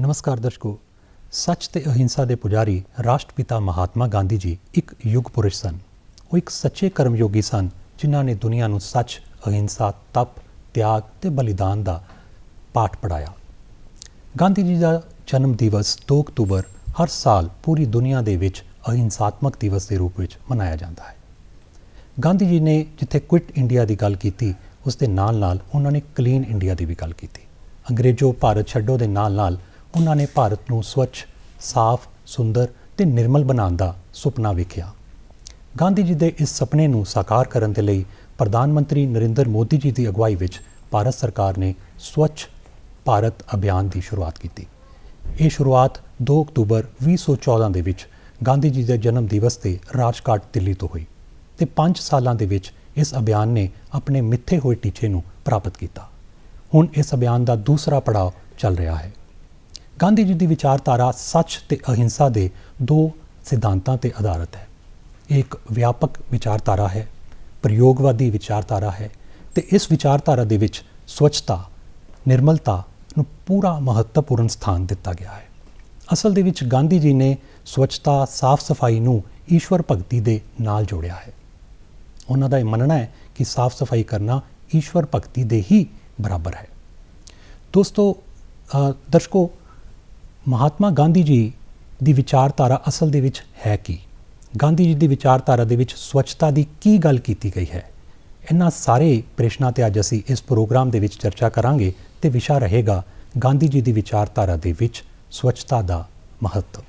ਨਮਸਕਾਰ ਦਰਸ਼ਕੋ ਸੱਚ ਤੇ ਅਹਿੰਸਾ ਦੇ ਪੁਜਾਰੀ ਰਾਸ਼ਟਰਪਿਤਾ ਮਹਾਤਮਾ ਗਾਂਧੀ ਜੀ ਇੱਕ ਯੁੱਗ ਪੁਰਸ਼ ਸਨ ਉਹ ਇੱਕ ਸੱਚੇ ਕਰਮਯੋਗੀ ਸਨ ਜਿਨ੍ਹਾਂ ਨੇ ਦੁਨੀਆ ਨੂੰ ਸੱਚ ਅਹਿੰਸਾ ਤਪ ਤਿਆਗ ਤੇ ਬਲੀਦਾਨ ਦਾ ਪਾਠ ਪੜਾਇਆ ਗਾਂਧੀ ਜੀ ਦਾ ਜਨਮ ਦਿਵਸ 2 ਅਕਤੂਬਰ ਹਰ ਸਾਲ ਪੂਰੀ ਦੁਨੀਆ ਦੇ ਵਿੱਚ ਅਹਿੰਸਾਤਮਕ ਦਿਵਸ ਦੇ ਰੂਪ ਵਿੱਚ ਮਨਾਇਆ ਜਾਂਦਾ ਹੈ ਗਾਂਧੀ ਜੀ ਨੇ ਜਿੱਥੇ ਕੁਇਟ ਇੰਡੀਆ ਦੀ ਗੱਲ ਕੀਤੀ ਉਸ ਦੇ ਨਾਲ-ਨਾਲ ਉਹਨਾਂ ਨੇ ਕਲੀਨ ਇੰਡੀਆ ਦੀ ਵੀ ਗੱਲ ਕੀਤੀ ਅੰਗਰੇਜ਼ੋ ਭਾਰਤ ਛੱਡੋ ਦੇ ਨਾਲ-ਨਾਲ ਉਹਨਾਂ ਨੇ ਭਾਰਤ ਨੂੰ ਸਵੱਛ, ਸਾਫ਼, ਸੁੰਦਰ ਤੇ ਨਿਰਮਲ ਬਣਾਉਣ ਦਾ ਸੁਪਨਾ ਵੇਖਿਆ। ਗਾਂਧੀ ਜੀ ਦੇ ਇਸ ਸੁਪਨੇ ਨੂੰ ਸਾਕਾਰ ਕਰਨ ਦੇ ਲਈ ਪ੍ਰਧਾਨ ਮੰਤਰੀ ਨਰਿੰਦਰ ਮੋਦੀ ਜੀ ਦੀ ਅਗਵਾਈ ਵਿੱਚ ਭਾਰਤ ਸਰਕਾਰ ਨੇ ਸਵੱਛ ਭਾਰਤ ਅਭਿਆਨ ਦੀ ਸ਼ੁਰੂਆਤ ਕੀਤੀ। ਇਹ ਸ਼ੁਰੂਆਤ 2 ਅਕਤੂਬਰ 2014 ਦੇ ਵਿੱਚ ਗਾਂਧੀ ਜੀ ਦੇ ਜਨਮ ਦਿਵਸ ਤੇ ਰਾਜਕਾਟ ਦਿੱਲੀ ਤੋਂ ਹੋਈ ਤੇ 5 ਸਾਲਾਂ ਦੇ ਵਿੱਚ ਇਸ ਅਭਿਆਨ ਨੇ ਆਪਣੇ ਮਿੱਥੇ ਹੋਏ ਟੀਚੇ ਨੂੰ ਪ੍ਰਾਪਤ ਕੀਤਾ। ਹੁਣ ਇਸ ਅਭਿਆਨ ਦਾ ਦੂਸਰਾ ਪੜਾਅ ਚੱਲ ਰਿਹਾ ਹੈ। ਗਾਂਧੀ ਜੀ ਦੀ ਵਿਚਾਰਧਾਰਾ ਸੱਚ ਤੇ ਅਹਿੰਸਾ ਦੇ ਦੋ ਸਿਧਾਂਤਾਂ ਤੇ ਆਧਾਰਿਤ ਹੈ ਇੱਕ ਵਿਆਪਕ ਵਿਚਾਰਧਾਰਾ ਹੈ ਪ੍ਰਯੋਗਵਾਦੀ ਵਿਚਾਰਧਾਰਾ ਹੈ ਤੇ ਇਸ ਵਿਚਾਰਧਾਰਾ ਦੇ ਵਿੱਚ ਸਵੱਛਤਾ ਨਿਰਮਲਤਾ ਨੂੰ ਪੂਰਾ ਮਹੱਤਵਪੂਰਨ ਸਥਾਨ ਦਿੱਤਾ ਗਿਆ ਹੈ ਅਸਲ ਦੇ ਵਿੱਚ ਗਾਂਧੀ ਜੀ ਨੇ ਸਵੱਛਤਾ ਸਾਫ਼ ਸਫਾਈ ਨੂੰ ਈਸ਼ਵਰ ਭਗਤੀ ਦੇ ਨਾਲ ਜੋੜਿਆ ਹੈ ਉਹਨਾਂ ਦਾ ਇਹ ਮੰਨਣਾ ਹੈ ਕਿ ਸਾਫ਼ ਸਫਾਈ ਕਰਨਾ ਈਸ਼ਵਰ ਭਗਤੀ ਦੇ ਹੀ ਬਰਾਬਰ ਹੈ ਦੋਸਤੋ ਦਰਸ਼ਕੋ ਮਹਾਤਮਾ ਗਾਂਧੀ ਜੀ ਦੀ ਵਿਚਾਰਧਾਰਾ ਅਸਲ ਦੇ ਵਿੱਚ ਹੈ ਕੀ ਗਾਂਧੀ ਜੀ ਦੀ ਵਿਚਾਰਧਾਰਾ ਦੇ ਵਿੱਚ ਸਵੱਛਤਾ ਦੀ ਕੀ ਗੱਲ ਕੀਤੀ ਗਈ ਹੈ ਇਹਨਾਂ ਸਾਰੇ ਪ੍ਰਸ਼ਨਾਂ ਤੇ ਅੱਜ ਅਸੀਂ ਇਸ ਪ੍ਰੋਗਰਾਮ ਦੇ ਵਿੱਚ ਚਰਚਾ ਕਰਾਂਗੇ ਤੇ ਵਿਸ਼ਾ ਰਹੇਗਾ ਗਾਂਧੀ ਜੀ ਦੀ ਵਿਚਾਰਧਾਰਾ ਦੇ ਵਿੱਚ ਸਵੱਛਤਾ ਦਾ ਮਹੱਤਵ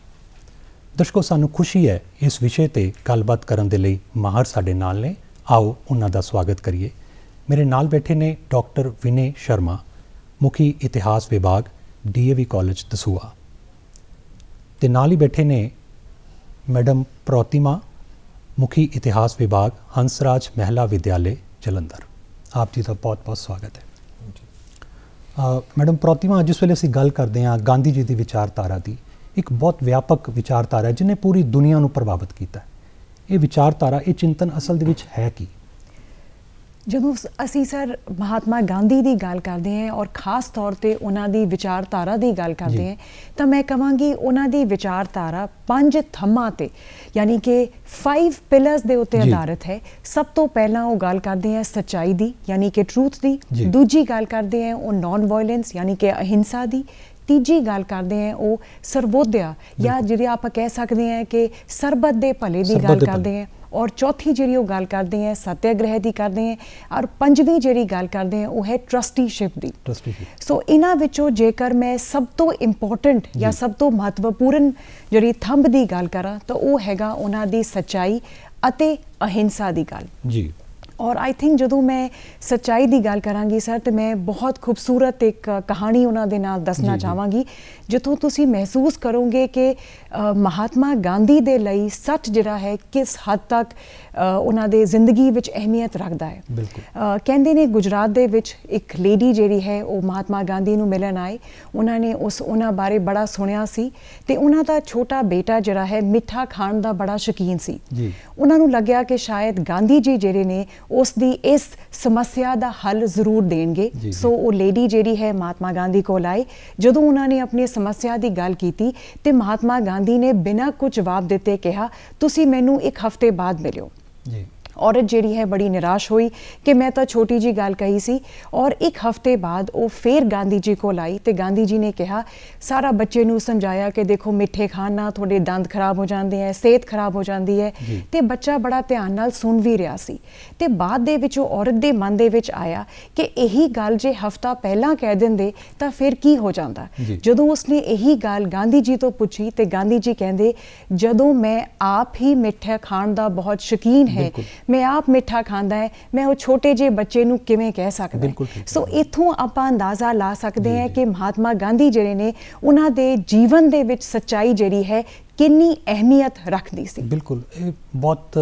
ਦਰਸ਼ਕੋ ਸਾਨੂੰ ਖੁਸ਼ੀ ਹੈ ਇਸ ਵਿਸ਼ੇ ਤੇ ਗੱਲਬਾਤ ਕਰਨ ਦੇ ਲਈ ਮਾਹਰ ਸਾਡੇ ਨਾਲ ਨੇ ਆਓ ਉਹਨਾਂ ਦਾ ਸਵਾਗਤ ਕਰੀਏ ਮੇਰੇ ਨਾਲ ਬੈਠੇ ਨੇ ਡਾਕਟਰ ਵਿਨੇ ਸ਼ਰਮਾ ਮੁਖੀ ਇਤਿਹਾਸ ਵਿਭਾਗ ਡੀਏਵੀ ਕਾਲਜ ਦਸੂਆ ਤੇ ਨਾਲ ਹੀ ਬੈਠੇ ਨੇ ਮੈਡਮ ਪ੍ਰੋਤਿਮਾ ਮੁਖੀ ਇਤਿਹਾਸ ਵਿਭਾਗ ਹੰਸਰਾਜ ਮਹਿਲਾ ਵਿਦਿਆਲੇ ਜਲੰਧਰ ਆਪ ਜੀ ਦਾ ਬਹੁਤ-ਬਹੁਤ ਸਵਾਗਤ ਹੈ ਮੈਡਮ ਪ੍ਰੋਤਿਮਾ ਅੱਜ ਇਸ ਵੇਲੇ ਅਸੀਂ ਗੱਲ ਕਰਦੇ ਹਾਂ ਗਾਂਧੀ ਜੀ ਦੀ ਵਿਚਾਰਧਾਰਾ ਦੀ ਇੱਕ ਬਹੁਤ ਵਿਆਪਕ ਵਿਚਾਰਧਾਰਾ ਜਿਹਨੇ ਪੂਰੀ ਦੁਨੀਆ ਨੂੰ ਪ੍ਰਭਾਵਿਤ ਕੀਤਾ ਇਹ ਵਿਚਾਰਧਾਰਾ ਇਹ ਚਿੰਤਨ ਅਸਲ ਦੇ ਵਿੱਚ ਹੈ ਕੀ ਜਦੋਂ ਅਸੀਂ ਸਰ ਮਹਾਤਮਾ ਗਾਂਧੀ ਦੀ ਗੱਲ ਕਰਦੇ ਹਾਂ ਔਰ ਖਾਸ ਤੌਰ ਤੇ ਉਹਨਾਂ ਦੀ ਵਿਚਾਰਧਾਰਾ ਦੀ ਗੱਲ ਕਰਦੇ ਹਾਂ ਤਾਂ ਮੈਂ ਕਹਾਂਗੀ ਉਹਨਾਂ ਦੀ ਵਿਚਾਰਧਾਰਾ ਪੰਜ ਥੰਮਾਂ ਤੇ ਯਾਨੀ ਕਿ 5 ਪਿਲਰਸ ਦੇ ਉੱਤੇ ਆਧਾਰਿਤ ਹੈ ਸਭ ਤੋਂ ਪਹਿਲਾਂ ਉਹ ਗੱਲ ਕਰਦੇ ਹਾਂ ਸਚਾਈ ਦੀ ਯਾਨੀ ਕਿ ਟਰੂਥ ਦੀ ਦੂਜੀ ਗੱਲ ਕਰਦੇ ਹਾਂ ਉਹ ਨਾਨ ਵਾਇਲੈਂਸ ਯਾਨੀ ਕਿ ਅਹਿੰਸਾ ਦੀ ਤੀਜੀ ਗੱਲ ਕਰਦੇ ਆ ਉਹ ਸਰਵੋਧਿਆ ਜਾਂ ਜਿਹੜੇ ਆਪਾਂ ਕਹਿ ਸਕਦੇ ਆ ਕਿ ਸਰਬਤ ਦੇ ਭਲੇ ਦੀ ਗੱਲ ਕਰਦੇ ਆ ਔਰ ਚੌਥੀ ਜਿਹੜੀ ਉਹ ਗੱਲ ਕਰਦੇ ਆ ਸਤਿਆਗ੍ਰਹਿ ਦੀ ਕਰਦੇ ਆ ਔਰ ਪੰਜਵੀਂ ਜਿਹੜੀ ਗੱਲ ਕਰਦੇ ਆ ਉਹ ਹੈ ਟਰਸਟੀਸ਼ਿਪ ਦੀ ਸੋ ਇਹਨਾਂ ਵਿੱਚੋਂ ਜੇਕਰ ਮੈਂ ਸਭ ਤੋਂ ਇੰਪੋਰਟੈਂਟ ਜਾਂ ਸਭ ਤੋਂ ਮਹੱਤਵਪੂਰਨ ਜਿਹੜੀ ਥੰਬ ਦੀ ਗੱਲ ਕਰਾਂ ਤਾਂ ਉਹ ਹੈਗਾ ਉਹਨਾਂ ਦੀ ਸਚਾਈ ਅਤੇ ਅਹਿੰਸਾ ਦੀ ਗੱਲ ਜੀ ਔਰ ਆਈ ਥਿੰਕ ਜਦੋਂ ਮੈਂ ਸੱਚਾਈ ਦੀ ਗੱਲ ਕਰਾਂਗੀ ਸਰ ਤੇ ਮੈਂ ਬਹੁਤ ਖੂਬਸੂਰਤ ਇੱਕ ਕਹਾਣੀ ਉਹਨਾਂ ਦੇ ਨਾਲ ਦੱਸਣਾ ਚਾਹਾਂਗੀ ਜਿੱਥੋਂ ਤੁਸੀਂ ਮਹਿਸੂਸ ਕਰੋਗੇ ਕਿ ਮਹਾਤਮਾ ਗਾਂਧੀ ਦੇ ਲਈ ਸੱਚ ਜਿਹੜਾ ਹੈ ਕਿਸ ਹੱਦ ਤੱਕ ਉਹਨਾਂ ਦੇ ਜ਼ਿੰਦਗੀ ਵਿੱਚ ਅਹਿਮੀਅਤ ਰੱਖਦਾ ਹੈ ਕਹਿੰਦੇ ਨੇ ਗੁਜਰਾਤ ਦੇ ਵਿੱਚ ਇੱਕ ਲੇਡੀ ਜਿਹੜੀ ਹੈ ਉਹ ਮਹਾਤਮਾ ਗਾਂਧੀ ਨੂੰ ਮਿਲਣ ਆਈ ਉਹਨਾਂ ਨੇ ਉਸ ਉਹਨਾਂ ਬਾਰੇ ਬੜਾ ਸੁਣਿਆ ਸੀ ਤੇ ਉਹਨਾਂ ਦਾ ਛੋਟਾ ਬੇਟਾ ਜਿਹੜਾ ਹੈ ਮਿੱਠਾ ਖਾਣ ਦਾ ਬੜਾ ਸ਼ੌਕੀਨ ਸੀ ਜੀ ਉਹਨਾਂ ਨੂੰ ਲੱਗਿਆ ਕਿ ਸ਼ਾਇਦ ਗਾਂਧੀ ਜੀ ਜਿਹੜੇ ਨੇ ਉਸ ਦੀ ਇਸ ਸਮੱਸਿਆ ਦਾ ਹੱਲ ਜ਼ਰੂਰ ਦੇਣਗੇ ਸੋ ਉਹ ਲੇਡੀ ਜਿਹੜੀ ਹੈ ਮਹਾਤਮਾ ਗਾਂਧੀ ਕੋਲ ਆਈ ਜਦੋਂ ਉਹਨਾਂ ਨੇ ਆਪਣੀ ਸਮੱਸਿਆ ਦੀ ਗੱਲ ਕੀਤੀ ਤੇ ਮਹਾਤਮਾ ਗਾਂਧੀ ਨੇ ਬਿਨਾਂ ਕੁਝ ਜਵਾਬ ਦਿੱਤੇ ਕਿਹਾ ਤੁਸੀਂ ਮੈਨੂੰ ਇੱਕ ਹਫ਼ਤੇ ਬਾਅਦ ਮਿਲਿਓ ਜੀ ਔਰਤ ਜਿਹੜੀ ਹੈ ਬੜੀ ਨਿਰਾਸ਼ ਹੋਈ ਕਿ ਮੈਂ ਤਾਂ ਛੋਟੀ ਜੀ ਗੱਲ ਕਹੀ ਸੀ ਔਰ ਇੱਕ ਹਫ਼ਤੇ ਬਾਅਦ ਉਹ ਫੇਰ ਗਾਂਧੀ ਜੀ ਕੋਲ ਆਈ ਤੇ ਗਾਂਧੀ ਜੀ ਨੇ ਕਿਹਾ ਸਾਰਾ ਬੱਚੇ ਨੂੰ ਸਮਝਾਇਆ ਕਿ ਦੇਖੋ ਮਿੱਠੇ ਖਾਣ ਨਾਲ ਤੁਹਾਡੇ ਦੰਦ ਖਰਾਬ ਹੋ ਜਾਂਦੇ ਐ ਸਿਹਤ ਖਰਾਬ ਹੋ ਜਾਂਦੀ ਹੈ ਤੇ ਬੱਚਾ ਬੜਾ ਧਿਆਨ ਨਾਲ ਸੁਣ ਵੀ ਰਿਹਾ ਸੀ ਤੇ ਬਾਅਦ ਦੇ ਵਿੱਚ ਉਹ ਔਰਤ ਦੇ ਮਨ ਦੇ ਵਿੱਚ ਆਇਆ ਕਿ ਇਹੀ ਗੱਲ ਜੇ ਹਫ਼ਤਾ ਪਹਿਲਾਂ ਕਹਿ ਦਿੰਦੇ ਤਾਂ ਫਿਰ ਕੀ ਹੋ ਜਾਂਦਾ ਜਦੋਂ ਉਸਨੇ ਇਹੀ ਗੱਲ ਗਾਂਧੀ ਜੀ ਤੋਂ ਪੁੱਛੀ ਤੇ ਗਾਂਧੀ ਜੀ ਕਹਿੰਦੇ ਜਦੋਂ ਮੈਂ ਆਪ ਹੀ ਮਿੱਠਾ ਖਾਣ ਦਾ ਬਹੁਤ ਸ਼ੌਕੀਨ ਹੈ ਮੈਂ ਆਪ ਮਿੱਠਾ ਖਾਂਦਾ ਹੈ ਮੈਂ ਉਹ ਛੋਟੇ ਜਿਹੇ ਬੱਚੇ ਨੂੰ ਕਿਵੇਂ ਕਹਿ ਸਕਦਾ ਸੋ ਇਥੋਂ ਆਪਾਂ ਅੰਦਾਜ਼ਾ ਲਾ ਸਕਦੇ ਹਾਂ ਕਿ ਮਹਾਤਮਾ ਗਾਂਧੀ ਜਿਹੜੇ ਨੇ ਉਹਨਾਂ ਦੇ ਜੀਵਨ ਦੇ ਵਿੱਚ ਸੱਚਾਈ ਜਿਹੜੀ ਹੈ ਕਿੰਨੀ ਅਹਿਮੀਅਤ ਰੱਖਦੀ ਸੀ ਬਿਲਕੁਲ ਇਹ ਬਹੁਤ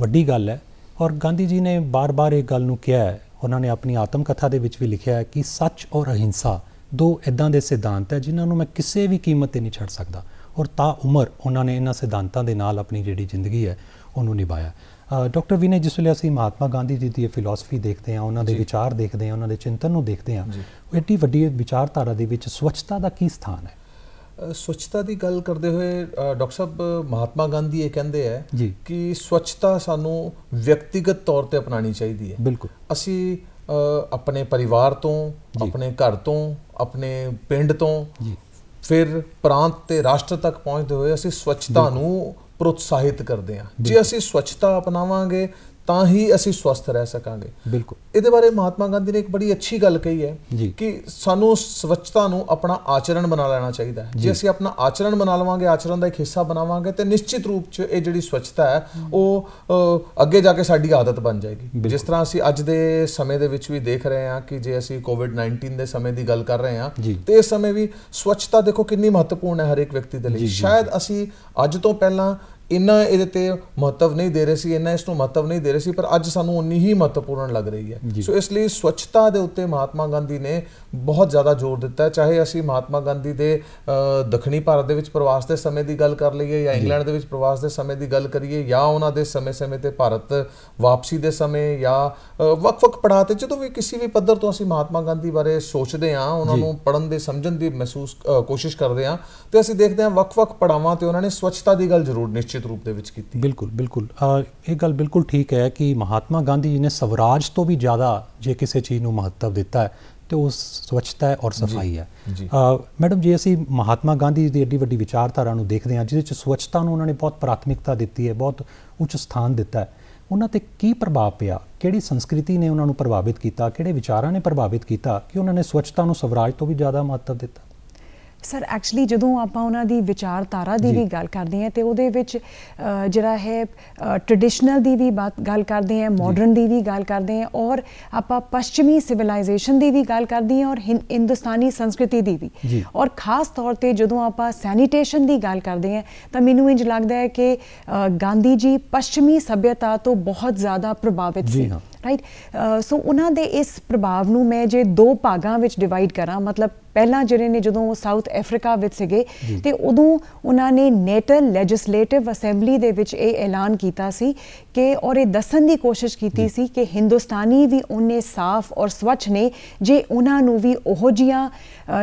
ਵੱਡੀ ਗੱਲ ਹੈ ਔਰ ਗਾਂਧੀ ਜੀ ਨੇ ਬਾਰ-ਬਾਰ ਇਹ ਗੱਲ ਨੂੰ ਕਿਹਾ ਹੈ ਉਹਨਾਂ ਨੇ ਆਪਣੀ ਆਤਮ ਕਥਾ ਦੇ ਵਿੱਚ ਵੀ ਲਿਖਿਆ ਹੈ ਕਿ ਸੱਚ ਔਰ ਅਹਿੰਸਾ ਦੋ ਇਦਾਂ ਦੇ ਸਿਧਾਂਤ ਹੈ ਜਿਨ੍ਹਾਂ ਨੂੰ ਮੈਂ ਕਿਸੇ ਵੀ ਕੀਮਤ ਤੇ ਨਹੀਂ ਛੱਡ ਸਕਦਾ ਔਰ ਤਾਂ ਉਮਰ ਉਹਨਾਂ ਨੇ ਇਹਨਾਂ ਸਿਧਾਂਤਾਂ ਦੇ ਨਾਲ ਆਪਣੀ ਜਿਹੜੀ ਜ਼ਿੰਦਗੀ ਹੈ ਉਹਨੂੰ ਨਿਭਾਇਆ ਡਾਕਟਰ ਵੀਨੇ ਜਿਸ ਵੇਲੇ ਅਸੀਂ ਮਹਾਤਮਾ ਗਾਂਧੀ ਜੀ ਦੀ ਫਿਲਾਸਫੀ ਦੇਖਦੇ ਹਾਂ ਉਹਨਾਂ ਦੇ ਵਿਚਾਰ ਦੇਖਦੇ ਹਾਂ ਉਹਨਾਂ ਦੇ ਚਿੰਤਨ ਨੂੰ ਦੇਖਦੇ ਹਾਂ ਉਹ ਐਡੀ ਵੱਡੀ ਵਿਚਾਰਧਾਰਾ ਦੇ ਵਿੱਚ ਸਵੱਛਤਾ ਦਾ ਕੀ ਸਥਾਨ ਹੈ ਸਵੱਛਤਾ ਦੀ ਗੱਲ ਕਰਦੇ ਹੋਏ ਡਾਕਟਰ ਸਾਹਿਬ ਮਹਾਤਮਾ ਗਾਂਧੀ ਇਹ ਕਹਿੰਦੇ ਆ ਕਿ ਸਵੱਛਤਾ ਸਾਨੂੰ ਵਿਅਕਤੀਗਤ ਤੌਰ ਤੇ ਅਪਣਾਣੀ ਚਾਹੀਦੀ ਹੈ ਬਿਲਕੁਲ ਅਸੀਂ ਆਪਣੇ ਪਰਿਵਾਰ ਤੋਂ ਆਪਣੇ ਘਰ ਤੋਂ ਆਪਣੇ ਪਿੰਡ ਤੋਂ ਫਿਰ ਪ੍ਰਾਂਤ ਤੇ ਰਾਸ਼ਟਰ ਤੱਕ ਪਹੁੰਚਦੇ ਹੋਏ ਅਸੀਂ ਸਵੱਛਤਾ ਨੂੰ ਪ੍ਰੋਤਸਾਹਿਤ ਕਰਦੇ ਹਾਂ ਜੇ ਅਸੀਂ ਸਵੱਛਤਾ ਅਪਣਾਵਾਂਗੇ ਤਾਂ ਹੀ ਅਸੀਂ ਸਵਸਥ ਰਹਿ ਸਕਾਂਗੇ ਬਿਲਕੁਲ ਇਹਦੇ ਬਾਰੇ ਮਹਾਤਮਾ ਗਾਂਧੀ ਨੇ ਇੱਕ ਬੜੀ ਅੱਛੀ ਗੱਲ ਕਹੀ ਹੈ ਕਿ ਸਾਨੂੰ ਸਵੱਛਤਾ ਨੂੰ ਆਪਣਾ ਆਚਰਣ ਬਣਾ ਲੈਣਾ ਚਾਹੀਦਾ ਹੈ ਜੇ ਅਸੀਂ ਆਪਣਾ ਆਚਰਣ ਬਣਾ ਲਵਾਂਗੇ ਆਚਰਣ ਦਾ ਇੱਕ ਹਿੱਸਾ ਬਣਾਵਾਂਗੇ ਤੇ ਨਿਸ਼ਚਿਤ ਰੂਪ 'ਚ ਇਹ ਜਿਹੜੀ ਸਵੱਛਤਾ ਹੈ ਉਹ ਅੱਗੇ ਜਾ ਕੇ ਸਾਡੀ ਆਦਤ ਬਣ ਜਾਏਗੀ ਜਿਸ ਤਰ੍ਹਾਂ ਅਸੀਂ ਅੱਜ ਦੇ ਸਮੇਂ ਦੇ ਵਿੱਚ ਵੀ ਦੇਖ ਰਹੇ ਹਾਂ ਕਿ ਜੇ ਅਸੀਂ ਕੋਵਿਡ-19 ਦੇ ਸਮੇਂ ਦੀ ਗੱਲ ਕਰ ਰਹੇ ਹਾਂ ਤੇ ਇਸ ਸਮੇਂ ਵੀ ਸਵੱਛਤਾ ਦੇਖੋ ਕਿੰਨੀ ਮਹੱਤਵਪੂਰਨ ਹੈ ਹਰ ਇੱਕ ਵਿਅਕਤੀ ਦੇ ਲਈ ਸ਼ਾਇਦ ਅਸੀਂ ਅੱਜ ਤੋਂ ਪਹਿਲਾਂ ਇੰਨਾ ਇਹਦੇ ਤੇ ਮਹੱਤਵ ਨਹੀਂ ਦੇ ਰਹੇ ਸੀ ਇੰਨਾ ਇਸ ਨੂੰ ਮਹੱਤਵ ਨਹੀਂ ਦੇ ਰਹੇ ਸੀ ਪਰ ਅੱਜ ਸਾਨੂੰ ਉਨੀ ਹੀ ਮਹੱਤਵਪੂਰਨ ਲੱਗ ਰਹੀ ਹੈ ਸੋ ਇਸ ਲਈ ਸਵੱਛਤਾ ਦੇ ਉੱਤੇ ਮਹਾਤਮਾ ਗਾਂਧੀ ਨੇ ਬਹੁਤ ਜ਼ਿਆਦਾ ਜ਼ੋਰ ਦਿੱਤਾ ਚਾਹੇ ਅਸੀਂ ਮਹਾਤਮਾ ਗਾਂਧੀ ਦੇ ਦੱਖਣੀ ਭਾਰਤ ਦੇ ਵਿੱਚ ਪ੍ਰਵਾਸ ਦੇ ਸਮੇਂ ਦੀ ਗੱਲ ਕਰ ਲਈਏ ਜਾਂ ਇੰਗਲੈਂਡ ਦੇ ਵਿੱਚ ਪ੍ਰਵਾਸ ਦੇ ਸਮੇਂ ਦੀ ਗੱਲ ਕਰੀਏ ਜਾਂ ਉਹਨਾਂ ਦੇ ਸਮੇਂ-ਸਮੇਂ ਤੇ ਭਾਰਤ ਵਾਪਸੀ ਦੇ ਸਮੇਂ ਜਾਂ ਵਕ-ਵਕ ਪੜਾਅ ਤੇ ਜਦੋਂ ਵੀ ਕਿਸੇ ਵੀ ਪੱਧਰ ਤੋਂ ਅਸੀਂ ਮਹਾਤਮਾ ਗਾਂਧੀ ਬਾਰੇ ਸੋਚਦੇ ਹਾਂ ਉਹਨਾਂ ਨੂੰ ਪੜਨ ਦੇ ਸਮਝਣ ਦੀ ਮਹਿਸੂਸ ਕੋਸ਼ਿਸ਼ ਕਰਦੇ ਹਾਂ ਤੇ ਅਸੀਂ ਦੇਖਦੇ ਹਾਂ ਵਕ-ਵਕ ਪੜਾਵਾਂ ਤੇ ਉਹਨਾਂ ਨੇ ਸਵੱਛਤਾ ਦੀ ਗੱਲ ਜ਼ਰੂਰ ਨਿਸ਼ਚਿਤ ਨਿਸ਼ਚਿਤ ਰੂਪ ਦੇ ਵਿੱਚ ਕੀਤੀ ਬਿਲਕੁਲ ਬਿਲਕੁਲ ਇਹ ਗੱਲ ਬਿਲਕੁਲ ਠੀਕ ਹੈ ਕਿ ਮਹਾਤਮਾ ਗਾਂਧੀ ਜੀ ਨੇ ਸਵਰਾਜ ਤੋਂ ਵੀ ਜ਼ਿਆਦਾ ਜੇ ਕਿਸੇ ਚੀਜ਼ ਨੂੰ ਮਹੱਤਵ ਦਿੱਤਾ ਹੈ ਤੇ ਉਹ ਸਵੱਛਤਾ ਹੈ ਔਰ ਸਫਾਈ ਹੈ ਮੈਡਮ ਜੀ ਅਸੀਂ ਮਹਾਤਮਾ ਗਾਂਧੀ ਜੀ ਦੀ ਏਡੀ ਵੱਡੀ ਵਿਚਾਰਧਾਰਾ ਨੂੰ ਦੇਖਦੇ ਹਾਂ ਜਿਹਦੇ ਵਿੱਚ ਸਵੱਛਤਾ ਨੂੰ ਉਹਨਾਂ ਨੇ ਬਹੁਤ ਪ੍ਰਾਥਮਿਕਤਾ ਦਿੱਤੀ ਹੈ ਬਹੁਤ ਉੱਚ ਸਥਾਨ ਦਿੱਤਾ ਹੈ ਉਹਨਾਂ ਤੇ ਕੀ ਪ੍ਰਭਾਵ ਪਿਆ ਕਿਹੜੀ ਸੰਸਕ੍ਰਿਤੀ ਨੇ ਉਹਨਾਂ ਨੂੰ ਪ੍ਰਭਾਵਿਤ ਕੀਤਾ ਕਿਹੜੇ ਵਿਚਾਰਾਂ ਨੇ ਪ੍ਰਭਾਵਿਤ ਕੀਤਾ ਕਿ ਉਹਨਾਂ ਨੇ ਸਵੱਛਤਾ ਨੂੰ ਸਵਰਾਜ ਤੋਂ ਵੀ ਜ਼ਿਆਦਾ ਮਹੱਤਵ ਦਿੱਤਾ ਸਰ ਐਕਚੁਅਲੀ ਜਦੋਂ ਆਪਾਂ ਉਹਨਾਂ ਦੀ ਵਿਚਾਰਧਾਰਾ ਦੀ ਵੀ ਗੱਲ ਕਰਦੇ ਹਾਂ ਤੇ ਉਹਦੇ ਵਿੱਚ ਜਿਹੜਾ ਹੈ ਟ੍ਰੈਡੀਸ਼ਨਲ ਦੀ ਵੀ ਬਾਤ ਗੱਲ ਕਰਦੇ ਹਾਂ ਮਾਡਰਨ ਦੀ ਵੀ ਗੱਲ ਕਰਦੇ ਹਾਂ ਔਰ ਆਪਾਂ ਪੱਛਮੀ ਸਿਵਲਾਈਜੇਸ਼ਨ ਦੀ ਵੀ ਗੱਲ ਕਰਦੇ ਹਾਂ ਔਰ ਹਿੰਦੁਸਤਾਨੀ ਸੰਸਕ੍ਰਿਤੀ ਦੀ ਵੀ ਔਰ ਖਾਸ ਤੌਰ ਤੇ ਜਦੋਂ ਆਪਾਂ ਸੈਨੀਟੇਸ਼ਨ ਦੀ ਗੱਲ ਕਰਦੇ ਹਾਂ ਤਾਂ ਮੈਨੂੰ ਇੰਜ ਲੱਗਦਾ ਹੈ ਕਿ ਗਾਂਧੀ ਜੀ ਪੱਛਮੀ ਸਭਿਅਤਾ ਤੋਂ ਬਹੁਤ ਜ਼ਿਆਦਾ ਪ੍ਰਭਾਵਿਤ ਸੀ ਰਾਈਟ ਸੋ ਉਹਨਾਂ ਦੇ ਇਸ ਪ੍ਰਭਾਵ ਨੂੰ ਮੈਂ ਜੇ ਦੋ ਭਾਗਾਂ ਵਿੱਚ ਡਿਵਾਈਡ ਕਰਾਂ ਮਤਲਬ ਪਹਿਲਾਂ ਜਿਹੜੇ ਨੇ ਜਦੋਂ ਉਹ ਸਾਊਥ ਅਫਰੀਕਾ ਵਿੱਚ ਸੀਗੇ ਤੇ ਉਦੋਂ ਉਹਨਾਂ ਨੇ ਨੈਟਲ ਲੈਜਿਸਲੇਟਿਵ ਅਸੈਂਬਲੀ ਦੇ ਵਿੱਚ ਇਹ ਐਲਾਨ ਕੀਤਾ ਸੀ ਕਿ ਔਰ ਇਹ ਦੱਸਣ ਦੀ ਕੋਸ਼ਿਸ਼ ਕੀਤੀ ਸੀ ਕਿ ਹਿੰਦੁਸਤਾਨੀ ਵੀ ਉਹਨੇ ਸਾਫ਼ ਔਰ ਸਵੱਛ ਨੇ ਜੇ ਉਹਨਾਂ ਨੂੰ ਵੀ ਉਹੋ ਜੀਆਂ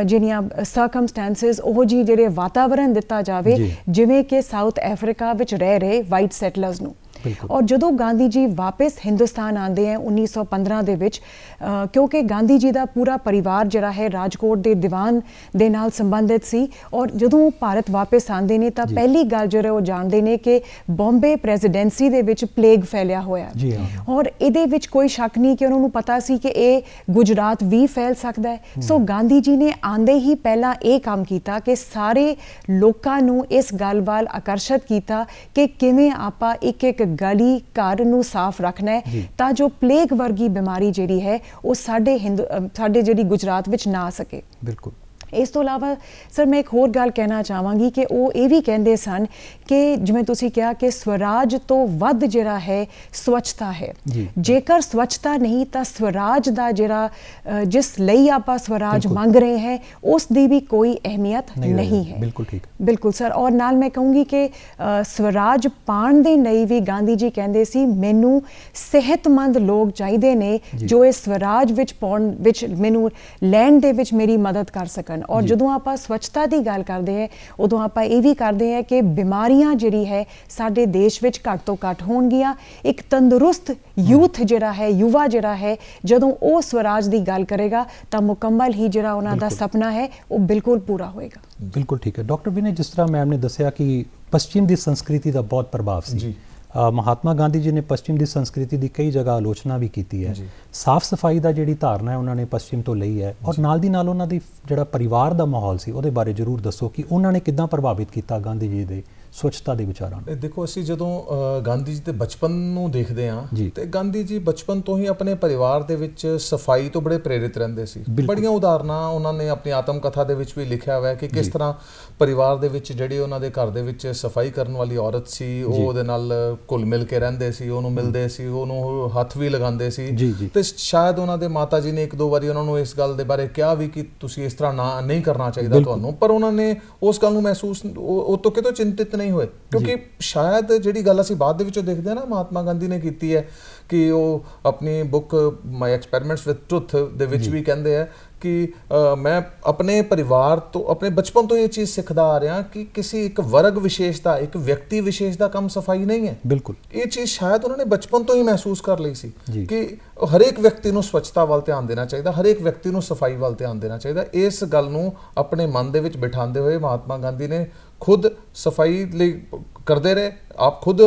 ਜਿਹੜੀਆਂ ਸਰਕਮਸਟੈਂਸਸ ਉਹੋ ਜੀ ਜਿਹੜੇ ਵਾਤਾਵਰਣ ਦਿੱਤਾ ਜਾਵੇ ਜਿਵੇਂ ਕਿ ਸਾਊਥ ਅਫਰੀਕਾ ਵਿੱਚ ਰਹਿ ਰਹੇ ਵਾਈਟ ਸੈਟਲਰਸ ਨੂੰ ਔਰ ਜਦੋਂ ਗਾਂਧੀ ਜੀ ਵਾਪਸ ਹਿੰਦੁਸਤਾਨ ਆਉਂਦੇ ਹੈ 1915 ਦੇ ਵਿੱਚ ਕਿਉਂਕਿ ਗਾਂਧੀ ਜੀ ਦਾ ਪੂਰਾ ਪਰਿਵਾਰ ਜਿਹੜਾ ਹੈ ਰਾਜਕੋਟ ਦੇ ਦੀਵਾਨ ਦੇ ਨਾਲ ਸੰਬੰਧਿਤ ਸੀ ਔਰ ਜਦੋਂ ਭਾਰਤ ਵਾਪਸ ਆਉਂਦੇ ਨੇ ਤਾਂ ਪਹਿਲੀ ਗੱਲ ਜਿਹੜਾ ਉਹ ਜਾਣਦੇ ਨੇ ਕਿ ਬੰਬੇ ਪ੍ਰੈਜ਼ੀਡੈਂਸੀ ਦੇ ਵਿੱਚ ਪਲੇਗ ਫੈਲਿਆ ਹੋਇਆ ਹੈ ਔਰ ਇਹਦੇ ਵਿੱਚ ਕੋਈ ਸ਼ੱਕ ਨਹੀਂ ਕਿ ਉਹਨਾਂ ਨੂੰ ਪਤਾ ਸੀ ਕਿ ਇਹ ਗੁਜਰਾਤ ਵੀ ਫੈਲ ਸਕਦਾ ਹੈ ਸੋ ਗਾਂਧੀ ਜੀ ਨੇ ਆਂਦੇ ਹੀ ਪਹਿਲਾਂ ਇਹ ਕੰਮ ਕੀਤਾ ਕਿ ਸਾਰੇ ਲੋਕਾਂ ਨੂੰ ਇਸ ਗੱਲ ਵੱਲ ਆਕਰਸ਼ਿਤ ਕੀਤਾ ਕਿ ਕਿਵੇਂ ਆਪਾਂ ਇੱਕ ਇੱਕ ਗਲੀ ਘਰ ਨੂੰ ਸਾਫ਼ ਰੱਖਣਾ ਹੈ ਤਾਂ ਜੋ ਪਲੇਗ ਵਰਗੀ ਬਿਮਾਰੀ ਜਿਹੜੀ ਹੈ ਉਹ ਸਾਡੇ ਸਾਡੇ ਜਿਹੜੀ ਗੁਜਰਾਤ ਵਿੱਚ ਨਾ ਆ ਸਕੇ ਬਿਲਕੁਲ ਇਸ ਤੋਂ ਇਲਾਵਾ ਸਰ ਮੈਂ ਇੱਕ ਹੋਰ ਗੱਲ ਕਹਿਣਾ ਚਾਹਾਂਗੀ ਕਿ ਉਹ ਇਹ ਵੀ ਕਹਿੰਦੇ ਸਨ ਕਿ ਜਿਵੇਂ ਤੁਸੀਂ ਕਿਹਾ ਕਿ ਸਵਰਾਜ ਤੋਂ ਵੱਧ ਜਿਹੜਾ ਹੈ ਸਵੱਛਤਾ ਹੈ ਜੇਕਰ ਸਵੱਛਤਾ ਨਹੀਂ ਤਾਂ ਸਵਰਾਜ ਦਾ ਜਿਹੜਾ ਜਿਸ ਲਈ ਆਪਾਂ ਸਵਰਾਜ ਮੰਗ ਰਹੇ ਹਾਂ ਉਸ ਦੀ ਵੀ ਕੋਈ ਅਹਿਮੀਅਤ ਨਹੀਂ ਹੈ ਬਿਲਕੁਲ ਠੀਕ ਬਿਲਕੁਲ ਸਰ ਔਰ ਨਾਲ ਮੈਂ ਕਹੂੰਗੀ ਕਿ ਸਵਰਾਜ ਪਾਣ ਦੇ ਲਈ ਵੀ ਗਾਂਧੀ ਜੀ ਕਹਿੰਦੇ ਸੀ ਮੈਨੂੰ ਸਿਹਤਮੰਦ ਲੋਕ ਚਾਹੀਦੇ ਨੇ ਜੋ ਇਸ ਸਵਰਾਜ ਵਿੱਚ ਪਾਉਣ ਵਿੱਚ ਮੈਨੂੰ ਲੈਣ ਦੇ ਵਿੱਚ ਮੇਰੀ ਮਦਦ ਕਰ ਸਕਣ ਹਨ ਔਰ ਜਦੋਂ ਆਪਾਂ ਸਵੱਛਤਾ ਦੀ ਗੱਲ ਕਰਦੇ ਹਾਂ ਉਦੋਂ ਆਪਾਂ ਇਹ ਵੀ ਕਰਦੇ ਹਾਂ ਕਿ ਬਿਮਾਰੀਆਂ ਜਿਹੜੀ ਹੈ ਸਾਡੇ ਦੇਸ਼ ਵਿੱਚ ਘੱਟ ਤੋਂ ਘੱਟ ਹੋਣਗੀਆਂ ਇੱਕ ਤੰਦਰੁਸਤ ਯੂਥ ਜਿਹੜਾ ਹੈ ਯੁਵਾ ਜਿਹੜਾ ਹੈ ਜਦੋਂ ਉਹ ਸਵਰਾਜ ਦੀ ਗੱਲ ਕਰੇਗਾ ਤਾਂ ਮੁਕੰਮਲ ਹੀ ਜਿਹੜਾ ਉਹਨਾਂ ਦਾ ਸੁਪਨਾ ਹੈ ਉਹ ਬਿਲਕੁਲ ਪੂਰਾ ਹੋਏਗਾ ਬਿਲਕੁਲ ਠੀਕ ਹੈ ਡਾਕਟਰ ਵਿਨੇ ਜਿਸ ਤਰ੍ਹਾਂ ਮੈਮ ਨੇ ਦੱਸਿਆ ਕਿ ਪਸ਼ਚਿਮ ਦੀ ਸੰਸਕ੍ਰਿਤੀ ਦਾ ਬਹੁਤ ਪ੍ਰਭਾਵ ਸੀ ਜੀ ਮਹਾਤਮਾ ਗਾਂਧੀ ਜੀ ਨੇ ਪਸ਼ਚਿਮ ਦੀ ਸੰਸਕ੍ਰਿਤੀ ਦੀ ਕਈ ਜਗ੍ਹਾ ਆਲੋਚਨਾ ਵੀ ਕੀਤੀ ਹੈ ਸਾਫ਼ ਸਫਾਈ ਦਾ ਜਿਹੜੀ ਧਾਰਨਾ ਹੈ ਉਹਨਾਂ ਨੇ ਪਸ਼ਚਿਮ ਤੋਂ ਲਈ ਹੈ ਔਰ ਨਾਲ ਦੀ ਨਾਲ ਉਹਨਾਂ ਦੀ ਜਿਹੜਾ ਪਰਿਵਾਰ ਦਾ ਮਾਹੌਲ ਸੀ ਉਹਦੇ ਬਾਰੇ ਜ਼ਰੂਰ ਦੱਸੋ ਕਿ ਉਹਨਾਂ ਨੇ ਕਿਦਾਂ ਪ੍ਰਭਾਵਿਤ ਕੀਤਾ ਗਾਂਧੀ ਜੀ ਦੇ ਸਵੱਛਤਾ ਦੇ ਵਿਚਾਰਾਂ ਨੂੰ ਦੇਖੋ ਅਸੀਂ ਜਦੋਂ ਗਾਂਧੀ ਜੀ ਦੇ ਬਚਪਨ ਨੂੰ ਦੇਖਦੇ ਆਂ ਤੇ ਗਾਂਧੀ ਜੀ ਬਚਪਨ ਤੋਂ ਹੀ ਆਪਣੇ ਪਰਿਵਾਰ ਦੇ ਵਿੱਚ ਸਫਾਈ ਤੋਂ ਬੜੇ ਪ੍ਰੇਰਿਤ ਰਹਿੰਦੇ ਸੀ ਬੜੀਆਂ ਉਦਾਹਰਨਾਂ ਉਹਨਾਂ ਨੇ ਆਪਣੀ ਆਤਮ ਕਥਾ ਦੇ ਵਿੱਚ ਵੀ ਲਿਖਿਆ ਹੋਇਆ ਕਿ ਕਿਸ ਤਰ੍ਹਾਂ ਪਰਿਵਾਰ ਦੇ ਵਿੱਚ ਜਿਹੜੀ ਉਹਨਾਂ ਦੇ ਘਰ ਦੇ ਵਿੱਚ ਸਫਾਈ ਕਰਨ ਵਾਲੀ ਔਰਤ ਸੀ ਉਹ ਉਹਦੇ ਨਾਲ ਕੁੱਲ ਮਿਲ ਕੇ ਰਹਿੰਦੇ ਸੀ ਉਹਨੂੰ ਮਿਲਦੇ ਸੀ ਉਹਨੂੰ ਹੱਥ ਵੀ ਲਗਾਉਂਦੇ ਸੀ ਤੇ ਸ਼ਾਇਦ ਉਹਨਾਂ ਦੇ ਮਾਤਾ ਜੀ ਨੇ ਇੱਕ ਦੋ ਵਾਰੀ ਉਹਨਾਂ ਨੂੰ ਇਸ ਗੱਲ ਦੇ ਬਾਰੇ ਕਿਹਾ ਵੀ ਕਿ ਤੁਸੀਂ ਇਸ ਤਰ੍ਹਾਂ ਨਾ ਨਹੀਂ ਕਰਨਾ ਚਾਹੀਦਾ ਤੁਹਾਨੂੰ ਪਰ ਉਹਨਾਂ ਨੇ ਉਸ ਗੱਲ ਨੂੰ ਮਹਿਸੂਸ ਉਹ ਤੋਂ ਕਿਤੋਂ ਚਿੰਤਿਤ ਨਹੀਂ ਹੋਏ ਕਿਉਂਕਿ ਸ਼ਾਇਦ ਜਿਹੜੀ ਗੱਲ ਅਸੀਂ ਬਾਅਦ ਦੇ ਵਿੱਚੋਂ ਦੇਖਦੇ ਆ ਨਾ ਮਹਾਤਮਾ ਗਾਂਧੀ ਨੇ ਕੀਤੀ ਹੈ ਕਿ ਉਹ ਆਪਣੀ book my experiments with truth ਦੇ ਵਿੱਚ ਵੀ ਕਹਿੰਦੇ ਆ ਕਿ ਮੈਂ ਆਪਣੇ ਪਰਿਵਾਰ ਤੋਂ ਆਪਣੇ ਬਚਪਨ ਤੋਂ ਇਹ ਚੀਜ਼ ਸਿੱਖਦਾ ਆ ਰਿਹਾ ਕਿ ਕਿਸੇ ਇੱਕ ਵਰਗ ਵਿਸ਼ੇਸ਼ਤਾ ਇੱਕ ਵਿਅਕਤੀ ਵਿਸ਼ੇਸ਼ ਦਾ ਕੰਮ ਸਫਾਈ ਨਹੀਂ ਹੈ ਬਿਲਕੁਲ ਇਹ ਚੀਜ਼ ਸ਼ਾਇਦ ਉਹਨਾਂ ਨੇ ਬਚਪਨ ਤੋਂ ਹੀ ਮਹਿਸੂਸ ਕਰ ਲਈ ਸੀ ਕਿ ਹਰੇਕ ਵਿਅਕਤੀ ਨੂੰ ਸਵੱਛਤਾ ਵੱਲ ਧਿਆਨ ਦੇਣਾ ਚਾਹੀਦਾ ਹਰੇਕ ਵਿਅਕਤੀ ਨੂੰ ਸਫਾਈ ਵੱਲ ਧਿਆਨ ਦੇਣਾ ਚਾਹੀਦਾ ਇਸ ਗੱਲ ਨੂੰ ਆਪਣੇ ਮਨ ਦੇ ਵਿੱਚ ਬਿਠਾਉਂਦੇ ਹੋਏ ਮਹਾਤਮਾ ਗਾਂਧੀ ਨੇ ਖੁਦ ਸਫਾਈ ਲਈ ਕਰਦੇ ਰਹੇ ਆਪ ਖੁਦ